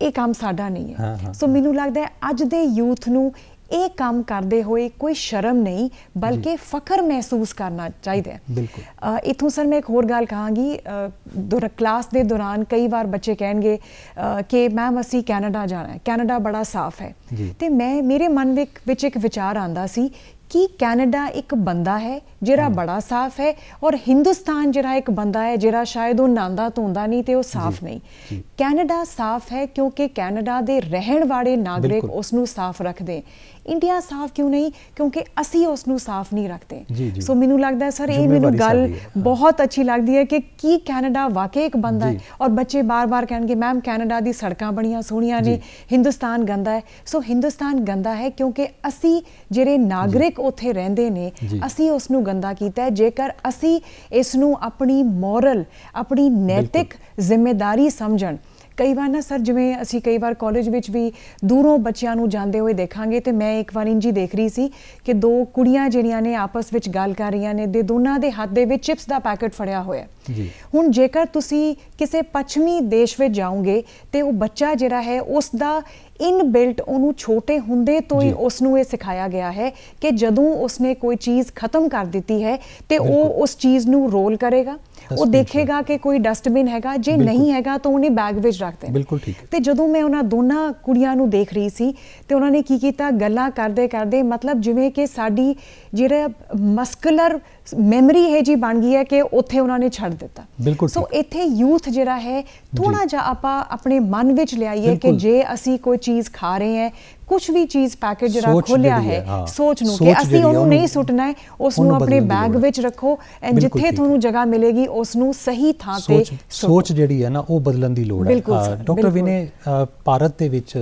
ਇਹ ਕੰਮ ਸਾਡਾ ਨਹੀਂ ਹੈ ਸੋ ਮੈਨੂੰ ਲੱਗਦਾ ਹੈ ਅੱਜ ਦੇ ਯੂਥ ਨੂੰ ਇਹ ਕੰਮ ਕਰਦੇ ਹੋਏ ਕੋਈ ਸ਼ਰਮ ਨਹੀਂ ਬਲਕਿ ਫਖਰ ਮਹਿਸੂਸ ਕਰਨਾ ਚਾਹੀਦਾ ਹੈ ਬਿਲਕੁਲ ਇਥੋਂ ਸਰ ਮੈਂ ਇੱਕ ਹੋਰ ਗੱਲ ਕਹਾਂਗੀ ਦੁਰ ਕਲਾਸ ਦੇ ਦੌਰਾਨ ਕਈ ਵਾਰ ਬੱਚੇ ਕਹਿਣਗੇ ਕਿ ਮੈਮ ਅਸੀਂ ਕੈਨੇਡਾ ਜਾਣਾ ਹੈ ਕੈਨੇਡਾ ਬੜਾ ਸਾਫ਼ ਹੈ ਤੇ ਮੈਂ ਮੇਰੇ ਮਨ ਵਿੱਚ ਇੱਕ ਵਿਚਾਰ ਆਂਦਾ ਸੀ ਕੀ ਕੈਨੇਡਾ ਇੱਕ ਬੰਦਾ ਹੈ ਜਿਹੜਾ ਬੜਾ ਸਾਫ਼ ਹੈ ਔਰ ਹਿੰਦੁਸਤਾਨ ਜਿਹੜਾ ਇੱਕ ਬੰਦਾ ਹੈ ਜਿਹੜਾ ਸ਼ਾਇਦ ਉਹ ਨਾਂਦਾ ਧੋਂਦਾ ਨਹੀਂ ਤੇ ਉਹ ਸਾਫ਼ ਨਹੀਂ ਕੈਨੇਡਾ ਸਾਫ਼ ਹੈ ਕਿਉਂਕਿ ਕੈਨੇਡਾ ਦੇ ਰਹਿਣ ਵਾਲੇ ਨਾਗਰਿਕ ਉਸ ਨੂੰ ਸਾਫ਼ ਰੱਖਦੇ ਇੰਡੀਆ ਸਾਫ਼ ਕਿਉਂ ਨਹੀਂ ਕਿਉਂਕਿ ਅਸੀਂ ਉਸ ਨੂੰ ਸਾਫ਼ ਨਹੀਂ ਰੱਖਦੇ ਸੋ ਮੈਨੂੰ ਲੱਗਦਾ ਸਰ ਇਹ ਮੈਨੂੰ ਗੱਲ ਬਹੁਤ ਅੱਛੀ ਲੱਗਦੀ ਹੈ ਕਿ ਕੀ ਕੈਨੇਡਾ ਵਾਕਈ ਇੱਕ ਬੰਦਾ ਹੈ ਔਰ ਬੱਚੇ ਬਾਰ-ਬਾਰ ਕਹਿਣਗੇ ਮੈਮ ਕੈਨੇਡਾ ਦੀ ਸੜਕਾਂ ਬੜੀਆਂ ਸੋਹਣੀਆਂ ਨੇ ਹਿੰਦੁਸਤਾਨ ਗੰਦਾ ਹੈ ਸੋ ਹਿੰਦੁਸਤਾਨ ਗੰਦਾ ਹੈ ਕਿਉਂਕਿ ਅਸੀਂ ਜਿਹੜੇ ਨਾਗਰਿਕ ਉੱਥੇ ਰਹਿੰਦੇ ਨੇ ਅਸੀਂ ਉਸ ਨੂੰ ਗੰਦਾ ਕੀਤਾ ਹੈ ਜੇਕਰ ਅਸੀਂ ਇਸ ਨੂੰ ਆਪਣੀ ਮੋਰਲ ਆਪਣੀ ਨੈਤਿਕ ਜ਼ਿੰਮੇਵਾਰੀ ਸਮਝਣ ਕਈ ਵਾਰ ਨਾ ਸਰ ਜਿਵੇਂ ਅਸੀਂ ਕਈ ਵਾਰ ਕਾਲਜ ਵਿੱਚ ਵੀ ਦੂਰੋਂ ਬੱਚਿਆਂ ਨੂੰ ਜਾਂਦੇ ਹੋਏ ਦੇਖਾਂਗੇ ਤੇ ਮੈਂ ਇੱਕ ਵਾਰ ਇੰਜੀ ਦੇਖ ਰਹੀ ਸੀ ਕਿ ਦੋ ਕੁੜੀਆਂ ਜਿਹੜੀਆਂ ਨੇ ਆਪਸ ਵਿੱਚ ਗੱਲ ਕਰ ਰਹੀਆਂ ਨੇ ਦੇ ਦੋਨਾਂ ਦੇ ਹੱਥ ਦੇ ਵਿੱਚ ਚਿਪਸ ਦਾ ਪੈਕੇਟ ਫੜਿਆ ਹੋਇਆ ਜੀ ਹੁਣ ਜੇਕਰ ਤੁਸੀਂ ਕਿਸੇ ਪੱਛਮੀ ਦੇਸ਼ ਵਿੱਚ ਜਾਓਗੇ ਤੇ ਉਹ ਬੱਚਾ ਜਿਹੜਾ ਹੈ ਉਸ ਦਾ ਇਨ ਬਿਲਟ ਉਹਨੂੰ ਛੋਟੇ ਹੁੰਦੇ ਤੋਂ ਹੀ ਉਸ ਨੂੰ ਇਹ ਸਿਖਾਇਆ ਗਿਆ ਹੈ ਕਿ ਜਦੋਂ ਉਸਨੇ ਕੋਈ ਚੀਜ਼ ਖਤਮ ਕਰ ਦਿੱਤੀ ਹੈ ਤੇ ਉਹ ਉਸ ਚੀਜ਼ ਨੂੰ ਰੋਲ ਕਰੇਗਾ ਉਹ ਦੇਖੇਗਾ ਕਿ ਕੋਈ ਡਸਟਬਿਨ ਹੈਗਾ ਜੇ ਨਹੀਂ ਹੈਗਾ ਤਾਂ ਉਹਨੇ ਬੈਗ ਵਿੱਚ ਰੱਖ ਦੇਣਾ ਬਿਲਕੁਲ ਠੀਕ ਤੇ ਜਦੋਂ ਮੈਂ ਉਹਨਾਂ ਦੋਨਾਂ ਕੁੜੀਆਂ ਨੂੰ ਦੇਖ ਰਹੀ ਸੀ ਤੇ ਉਹਨਾਂ ਨੇ ਕੀ ਕੀਤਾ ਗੱਲਾਂ ਕਰਦੇ ਕਰਦੇ ਮਤਲਬ ਜਿਵੇਂ ਕਿ ਸਾਡੀ ਜਿਹੜਾ ਮਸਕੂਲਰ ਮੈਮਰੀ ਹੈ ਜੀ ਬਣ ਗਈ ਹੈ ਕਿ ਉੱਥੇ ਉਹਨਾਂ ਨੇ ਛੱਡ ਦਿੱਤਾ ਸੋ ਇੱਥੇ ਯੂਥ ਜਿਹੜਾ ਹੈ ਥੋੜਾ ਜਿਹਾ ਆਪਾਂ ਆਪਣੇ ਮਨ ਵਿੱਚ ਲਿਆਈਏ ਕਿ ਜੇ ਅਸੀਂ ਕੋਈ ਚੀਜ਼ ਖਾ ਰਹੇ ਹਾਂ ਕੁਝ ਵੀ ਚੀਜ਼ ਪੈਕੇਜ ਜਰਾ ਖੋਲਿਆ ਹੈ ਸੋਚ ਨੂੰ ਕਿ ਅਸੀਂ ਉਹਨੂੰ ਨਹੀਂ ਸੁੱਟਣਾ ਹੈ ਉਸ ਨੂੰ ਆਪਣੇ ਬੈਗ ਵਿੱਚ ਰੱਖੋ ਐਂ ਜਿੱਥੇ ਤੁਹਾਨੂੰ ਜਗ੍ਹਾ ਮਿਲੇਗੀ ਉਸ ਨੂੰ ਸਹੀ ਥਾਂ ਤੇ ਸੋਚ ਜਿਹੜੀ ਹੈ ਨਾ ਉਹ ਬਦਲਣ ਦੀ ਲੋੜ ਹੈ ਡਾਕਟਰ ਵਿਨੇ ਭਾਰਤ ਦੇ ਵਿੱਚ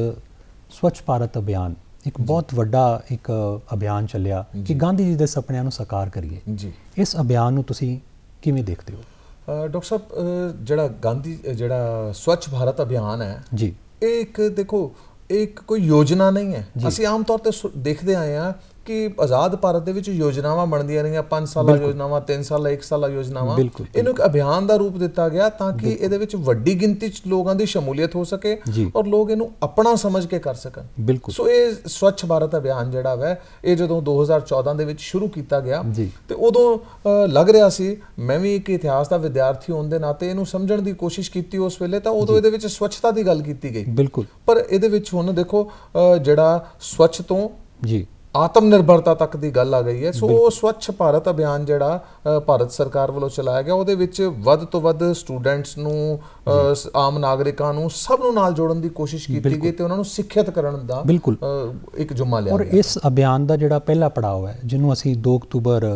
ਸਵੱਛ ਭਾਰਤ ਅਭਿਆਨ ਇੱਕ ਬਹੁਤ ਵੱਡਾ ਇੱਕ ਅਭਿਆਨ ਚੱਲਿਆ ਕਿ ਗਾਂਧੀ ਜੀ ਦੇ ਸੁਪਨਿਆਂ ਨੂੰ ਸਾਕਾਰ ਕਰੀਏ ਜੀ ਇਸ ਅਭਿਆਨ ਨੂੰ ਤੁਸੀਂ ਕਿਵੇਂ ਦੇਖਦੇ ਹੋ ਡਾਕਟਰ ਸਾਹਿਬ ਜਿਹੜਾ ਗਾਂਧੀ ਜਿਹੜਾ ਸਵੱਛ ਭਾਰਤ ਅਭਿਆਨ ਹੈ ਜੀ ਇਹ ਇੱਕ ਦੇਖੋ ਇੱਕ ਕੋਈ ਯੋਜਨਾ ਨਹੀਂ ਹੈ ਅਸੀਂ ਆਮ ਤੌਰ ਤੇ ਦੇਖਦੇ ਆਏ ਆ ਕਿ ਆਜ਼ਾਦ ਭਾਰਤ ਦੇ ਵਿੱਚ ਯੋਜਨਾਵਾਂ ਬਣਦੀਆਂ ਰਹੀਆਂ 5 ਸਾਲਾ ਯੋਜਨਾਵਾਂ 3 ਸਾਲਾ 1 ਸਾਲਾ ਯੋਜਨਾਵਾਂ ਇਹਨੂੰ ਇੱਕ ਅਭਿਆਨ ਦਾ ਰੂਪ ਦਿੱਤਾ ਗਿਆ ਤਾਂ ਕਿ ਇਹਦੇ ਵਿੱਚ ਵੱਡੀ ਗਿਣਤੀ 'ਚ ਲੋਕਾਂ ਦੀ ਸ਼ਮੂਲੀਅਤ ਹੋ ਸਕੇ ਔਰ ਲੋਕ ਇਹਨੂੰ ਆਪਣਾ ਸਮਝ ਕੇ ਕਰ ਸਕਣ ਸੋ ਇਹ ਸਵੱਛ ਭਾਰਤ ਅਭਿਆਨ ਜਿਹੜਾ ਵੈ ਇਹ ਜਦੋਂ 2014 ਦੇ ਵਿੱਚ ਸ਼ੁਰੂ ਕੀਤਾ ਗਿਆ ਤੇ ਉਦੋਂ ਲੱਗ ਰਿਹਾ ਸੀ ਮੈਂ ਵੀ ਇੱਕ ਇਤਿਹਾਸ ਦਾ ਵਿਦਿਆਰਥੀ ਹੋਣ ਦੇ ਨਾਤੇ ਇਹਨੂੰ ਸਮਝਣ ਦੀ ਕੋਸ਼ਿਸ਼ ਕੀਤੀ ਉਸ ਵੇਲੇ ਤਾਂ ਉਦੋਂ ਇਹਦੇ ਵਿੱਚ ਸਵੱਛਤਾ ਦੀ ਗੱਲ ਕੀਤੀ ਗਈ ਪਰ ਇਹਦੇ ਵਿੱਚ ਹੁਣ ਦੇਖੋ ਜਿਹੜਾ ਸਵੱਛ ਤੋਂ ਜੀ ਆਤਮ ਨਿਰਭਰਤਾ ਤੱਕ ਦੀ ਗੱਲ ਆ ਗਈ ਹੈ ਸੋ ਉਹ ਸਵੱਛ ਭਾਰਤ ਅਭਿਆਨ ਜਿਹੜਾ ਭਾਰਤ ਸਰਕਾਰ ਵੱਲੋਂ ਚਲਾਇਆ ਗਿਆ ਉਹਦੇ ਵਿੱਚ ਵੱਧ ਤੋਂ ਵੱਧ ਸਟੂਡੈਂਟਸ ਨੂੰ ਆਮ ਨਾਗਰਿਕਾਂ ਨੂੰ ਸਭ ਨੂੰ ਨਾਲ ਜੋੜਨ ਦੀ ਕੋਸ਼ਿਸ਼ ਕੀਤੀ ਗਈ ਤੇ ਉਹਨਾਂ ਨੂੰ ਸਿੱਖਿਅਤ ਕਰਨ ਦਾ ਇੱਕ ਜੁਮਾ ਲਿਆ ਔਰ ਇਸ ਅਭਿਆਨ ਦਾ ਜਿਹੜਾ ਪਹਿਲਾ ਪੜਾਅ ਹੈ ਜਿਹਨੂੰ ਅਸੀਂ 2 ਅਕਤੂਬਰ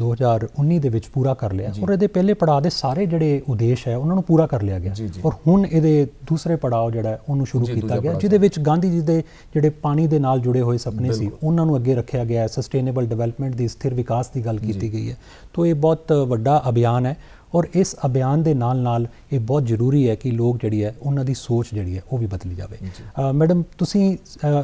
2019 ਦੇ ਵਿੱਚ ਪੂਰਾ ਕਰ ਲਿਆ ਔਰ ਇਹਦੇ ਪਹਿਲੇ ਪੜਾਅ ਦੇ ਸਾਰੇ ਜਿਹੜੇ ਉਦੇਸ਼ ਹੈ ਉਹਨਾਂ ਨੂੰ ਪੂਰਾ ਕਰ ਲਿਆ ਗਿਆ ਔਰ ਹੁਣ ਇਹਦੇ ਦੂਸਰੇ ਪੜਾਅ ਜਿਹੜਾ ਉਹਨੂੰ ਸ਼ੁਰੂ ਕੀਤਾ ਗਿਆ ਜਿਹਦੇ ਵਿੱਚ ਗਾਂਧੀ ਜੀ ਦੇ ਜਿਹੜੇ ਪਾਣੀ ਦੇ ਨਾਲ ਜੁੜੇ ਹੋਏ ਸੁਪਨੇ ਸੀ ਉਹਨਾਂ ਨੂੰ ਅੱਗੇ ਰੱਖਿਆ ਗਿਆ ਹੈ ਸਸਟੇਨੇਬਲ ਡਿਵੈਲਪਮੈਂਟ ਦੀ ਸਥਿਰ ਵਿਕਾਸ ਦੀ ਗੱਲ ਕੀਤੀ ਗਈ ਹੈ ਤੋਂ ਇਹ ਬਹੁਤ ਵੱਡਾ ਅਭਿਆਨ ਹੈ ਔਰ ਇਸ ਅਭਿਆਨ ਦੇ ਨਾਲ ਨਾਲ ਇਹ ਬਹੁਤ ਜ਼ਰੂਰੀ ਹੈ ਕਿ ਲੋਕ ਜਿਹੜੀ ਹੈ ਉਹਨਾਂ ਦੀ ਸੋਚ ਜਿਹੜੀ ਹੈ ਉਹ ਵੀ ਬਦਲੀ ਜਾਵੇ ਮੈਡਮ ਤੁਸੀਂ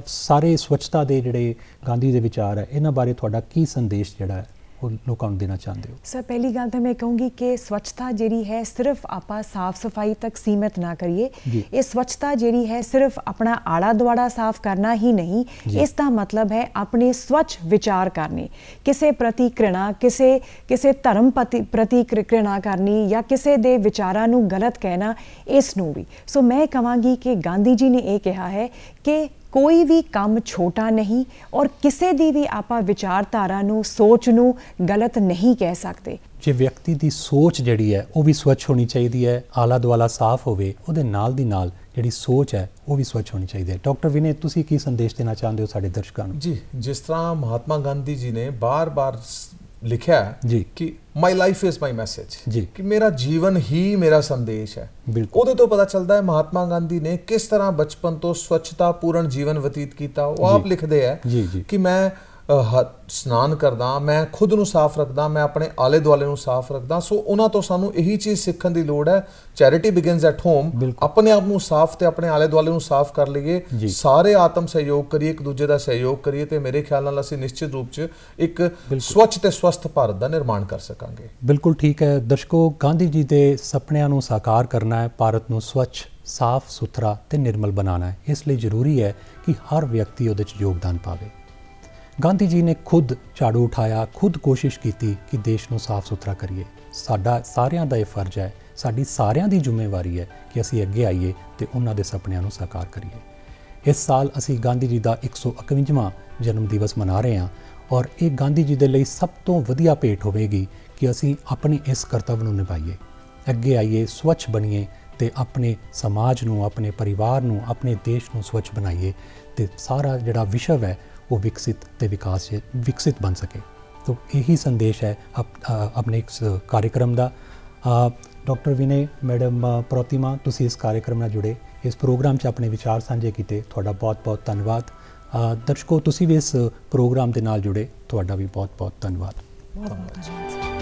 ਸਾਰੇ ਸਵੱਛਤਾ ਦੇ ਜਿਹੜੇ ਗਾਂਧੀ ਦੇ ਵਿਚਾਰ ਹੈ ਇਹਨਾਂ ਬਾਰੇ ਤੁਹਾਡਾ ਕੀ ਸੰਦੇਸ਼ ਜਿਹੜਾ ਹੈ ਉਹ ਲੋਕਾਂ ਨੂੰ ਦੇਣਾ ਚਾਹੁੰਦੇ ਹੋ ਸਰ ਪਹਿਲੀ ਗੱਲ ਤਾਂ ਮੈਂ ਕਹੂੰਗੀ ਕਿ ਸਵੱਛਤਾ ਜਿਹੜੀ ਹੈ ਸਿਰਫ ਆਪਾਂ ਸਾਫ਼ ਸਫਾਈ ਤੱਕ ਸੀਮਿਤ ਨਾ ਕਰੀਏ ਇਹ ਸਵੱਛਤਾ ਜਿਹੜੀ ਹੈ ਸਿਰਫ ਆਪਣਾ ਆਲਾ ਦੁਆਲਾ ਸਾਫ਼ ਕਰਨਾ ਹੀ ਨਹੀਂ ਇਸ ਦਾ ਮਤਲਬ ਹੈ ਆਪਣੇ ਸਵੱਛ ਵਿਚਾਰ ਕਰਨੇ ਕਿਸੇ ਪ੍ਰਤੀ ਕਿਰਣਾ ਕਿਸੇ ਕਿਸੇ ਧਰਮ ਪ੍ਰਤੀ ਕਿਰਣਾ ਕਰਨੀ ਜਾਂ ਕਿਸੇ ਦੇ ਵਿਚਾਰਾਂ ਨੂੰ ਗਲਤ ਕਹਿਣਾ ਇਸ ਨੂੰ ਵੀ ਸੋ ਮੈਂ ਕਹਾਂਗੀ ਕਿ ਗਾਂਧੀ ਜੀ ਨੇ ਇਹ ਕਿਹਾ ਹੈ ਕਿ ਕੋਈ ਵੀ ਕੰਮ ਛੋਟਾ ਨਹੀਂ ਔਰ ਕਿਸੇ ਦੀ ਵੀ ਆਪਾ ਵਿਚਾਰਧਾਰਾ ਨੂੰ ਸੋਚ ਨੂੰ ਗਲਤ ਨਹੀਂ ਕਹਿ ਸਕਦੇ ਜੇ ਵਿਅਕਤੀ ਦੀ ਸੋਚ ਜਿਹੜੀ ਹੈ ਉਹ ਵੀ ਸਵੱਛ ਹੋਣੀ ਚਾਹੀਦੀ ਹੈ ਆਲਾ ਦੁਆਲਾ ਸਾਫ਼ ਹੋਵੇ ਉਹਦੇ ਨਾਲ ਦੀ ਨਾਲ ਜਿਹੜੀ ਸੋਚ ਹੈ ਉਹ ਵੀ ਸਵੱਛ ਹੋਣੀ ਚਾਹੀਦੀ ਹੈ ਡਾਕਟਰ ਵਿਨੇ ਤੁਸੀਂ ਕੀ ਸੰਦੇਸ਼ ਦੇਣਾ ਚਾਹੁੰਦੇ ਹੋ ਸਾਡੇ ਦਰਸ਼ਕਾਂ ਨੂੰ ਜੀ ਜਿਸ ਤਰ੍ਹਾਂ ਮਹਾਤਮਾ ਗਾਂਧੀ ਜੀ ਨੇ ਬਾਰ-ਬਾਰ ਲਿਖਿਆ ਜੀ ਕਿ my life is my message ਜੀ ਕਿ ਮੇਰਾ ਜੀਵਨ ਹੀ ਮੇਰਾ ਸੰਦੇਸ਼ ਹੈ ਉਹਦੇ ਤੋਂ ਪਤਾ ਚੱਲਦਾ ਹੈ ਮਹਾਤਮਾ ਗਾਂਧੀ ਨੇ ਕਿਸ ਤਰ੍ਹਾਂ ਬਚਪਨ ਤੋਂ ਸਵੱਛਤਾ ਪੂਰਨ ਜੀਵਨ ਬਤੀਤ ਕੀਤਾ ਉਹ ਆਪ ਲਿਖਦੇ ਆ ਕਿ ਮੈਂ ਸਨਾਨ ਕਰਦਾ ਮੈਂ ਖੁਦ ਨੂੰ ਸਾਫ਼ ਰੱਖਦਾ ਮੈਂ ਆਪਣੇ ਆਲੇ ਦੁਆਲੇ ਨੂੰ ਸਾਫ਼ ਰੱਖਦਾ ਸੋ ਉਹਨਾਂ ਤੋਂ ਸਾਨੂੰ ਇਹੀ ਚੀਜ਼ ਸਿੱਖਣ ਦੀ ਲੋੜ ਹੈ ਚੈਰਿਟੀ ਬਿਗਿਨਸ ਐਟ ਹੋਮ ਆਪਣੇ ਆਪ ਨੂੰ ਸਾਫ਼ ਤੇ ਆਪਣੇ ਆਲੇ ਦੁਆਲੇ ਨੂੰ ਸਾਫ਼ ਕਰ ਲਈਏ ਸਾਰੇ ਆਤਮ ਸਹਿਯੋਗ ਕਰੀਏ ਇੱਕ ਦੂਜੇ ਦਾ ਸਹਿਯੋਗ ਕਰੀਏ ਤੇ ਮੇਰੇ ਖਿਆਲ ਨਾਲ ਅਸੀਂ ਨਿਸ਼ਚਿਤ ਰੂਪ 'ਚ ਇੱਕ ਸਵੱਛ ਤੇ ਸਵਸਥ ਭਾਰਤ ਦਾ ਨਿਰਮਾਣ ਕਰ ਸਕਾਂਗੇ ਬਿਲਕੁਲ ਠੀਕ ਹੈ ਦਰਸ਼ਕੋ ਗਾਂਧੀ ਜੀ ਦੇ ਸੁਪਨਿਆਂ ਨੂੰ ਸਾਕਾਰ ਕਰਨਾ ਹੈ ਭਾਰਤ ਨੂੰ ਸਵੱਛ ਸਾਫ਼ ਸੁਥਰਾ ਤੇ ਨਿਰਮਲ ਬਣਾਉਣਾ ਹੈ ਇਸ ਲਈ ਜ਼ਰੂਰੀ ਹੈ ਕਿ ਹਰ ਵਿਅਕਤੀ ਉਹਦੇ 'ਚ ਯੋਗਦਾਨ ਪਾਵੇ ਗਾਂਧੀ ਜੀ ਨੇ ਖੁਦ ਝਾੜੂ ਉਠਾਇਆ ਖੁਦ ਕੋਸ਼ਿਸ਼ ਕੀਤੀ ਕਿ ਦੇਸ਼ ਨੂੰ ਸਾਫ਼ ਸੁਥਰਾ ਕਰੀਏ ਸਾਡਾ ਸਾਰਿਆਂ ਦਾ ਇਹ ਫਰਜ਼ ਹੈ ਸਾਡੀ ਸਾਰਿਆਂ ਦੀ ਜ਼ਿੰਮੇਵਾਰੀ ਹੈ ਕਿ ਅਸੀਂ ਅੱਗੇ ਆਈਏ ਤੇ ਉਹਨਾਂ ਦੇ ਸੁਪਨਿਆਂ ਨੂੰ ਸਾਕਾਰ ਕਰੀਏ ਇਸ ਸਾਲ ਅਸੀਂ ਗਾਂਧੀ ਜੀ ਦਾ 151ਵਾਂ ਜਨਮ ਦਿਵਸ ਮਨਾ ਰਹੇ ਹਾਂ ਔਰ ਇਹ ਗਾਂਧੀ ਜੀ ਦੇ ਲਈ ਸਭ ਤੋਂ ਵਧੀਆ ਭੇਟ ਹੋਵੇਗੀ ਕਿ ਅਸੀਂ ਆਪਣੇ ਇਸ ਕਰਤੱਵ ਨੂੰ ਨਿਭਾਈਏ ਅੱਗੇ ਆਈਏ ਸਵੱਛ ਬਣੀਏ ਤੇ ਆਪਣੇ ਸਮਾਜ ਨੂੰ ਆਪਣੇ ਪਰਿਵਾਰ ਨੂੰ ਆਪਣੇ ਦੇਸ਼ ਨੂੰ ਸਵੱਛ ਬਣਾਈਏ ਤੇ ਸਾਰਾ ਜਿਹੜਾ ਵਿਸ਼ਵ ਹੈ ਉਹ ਵਿਕਸਿਤ ਤੇ ਵਿਕਾਸ ਵਿਕਸਿਤ ਬਣ ਸਕੇ ਤੋ ਇਹੀ ਸੰਦੇਸ਼ ਹੈ ਆਪਣੇ ਇਸ ਕਾਰਜਕ੍ਰਮ ਦਾ ਡਾਕਟਰ ਵਿਨੇ ਮੈਡਮ ਪ੍ਰਤਿਮਾ ਤੁਸੀਂ ਇਸ ਕਾਰਜਕ੍ਰਮ ਨਾਲ ਜੁੜੇ ਇਸ ਪ੍ਰੋਗਰਾਮ 'ਚ ਆਪਣੇ ਵਿਚਾਰ ਸਾਂਝੇ ਕੀਤੇ ਤੁਹਾਡਾ ਬਹੁਤ-ਬਹੁਤ ਧੰਨਵਾਦ ਦਰਸ਼ਕੋ ਤੁਸੀਂ ਵੀ ਇਸ ਪ੍ਰੋਗਰਾਮ ਦੇ ਨਾਲ ਜੁੜੇ ਤੁਹਾਡਾ ਵੀ ਬਹੁਤ-ਬਹੁਤ ਧੰਨਵਾਦ ਬਹੁਤ-ਬਹੁਤ ਧੰਨਵਾਦ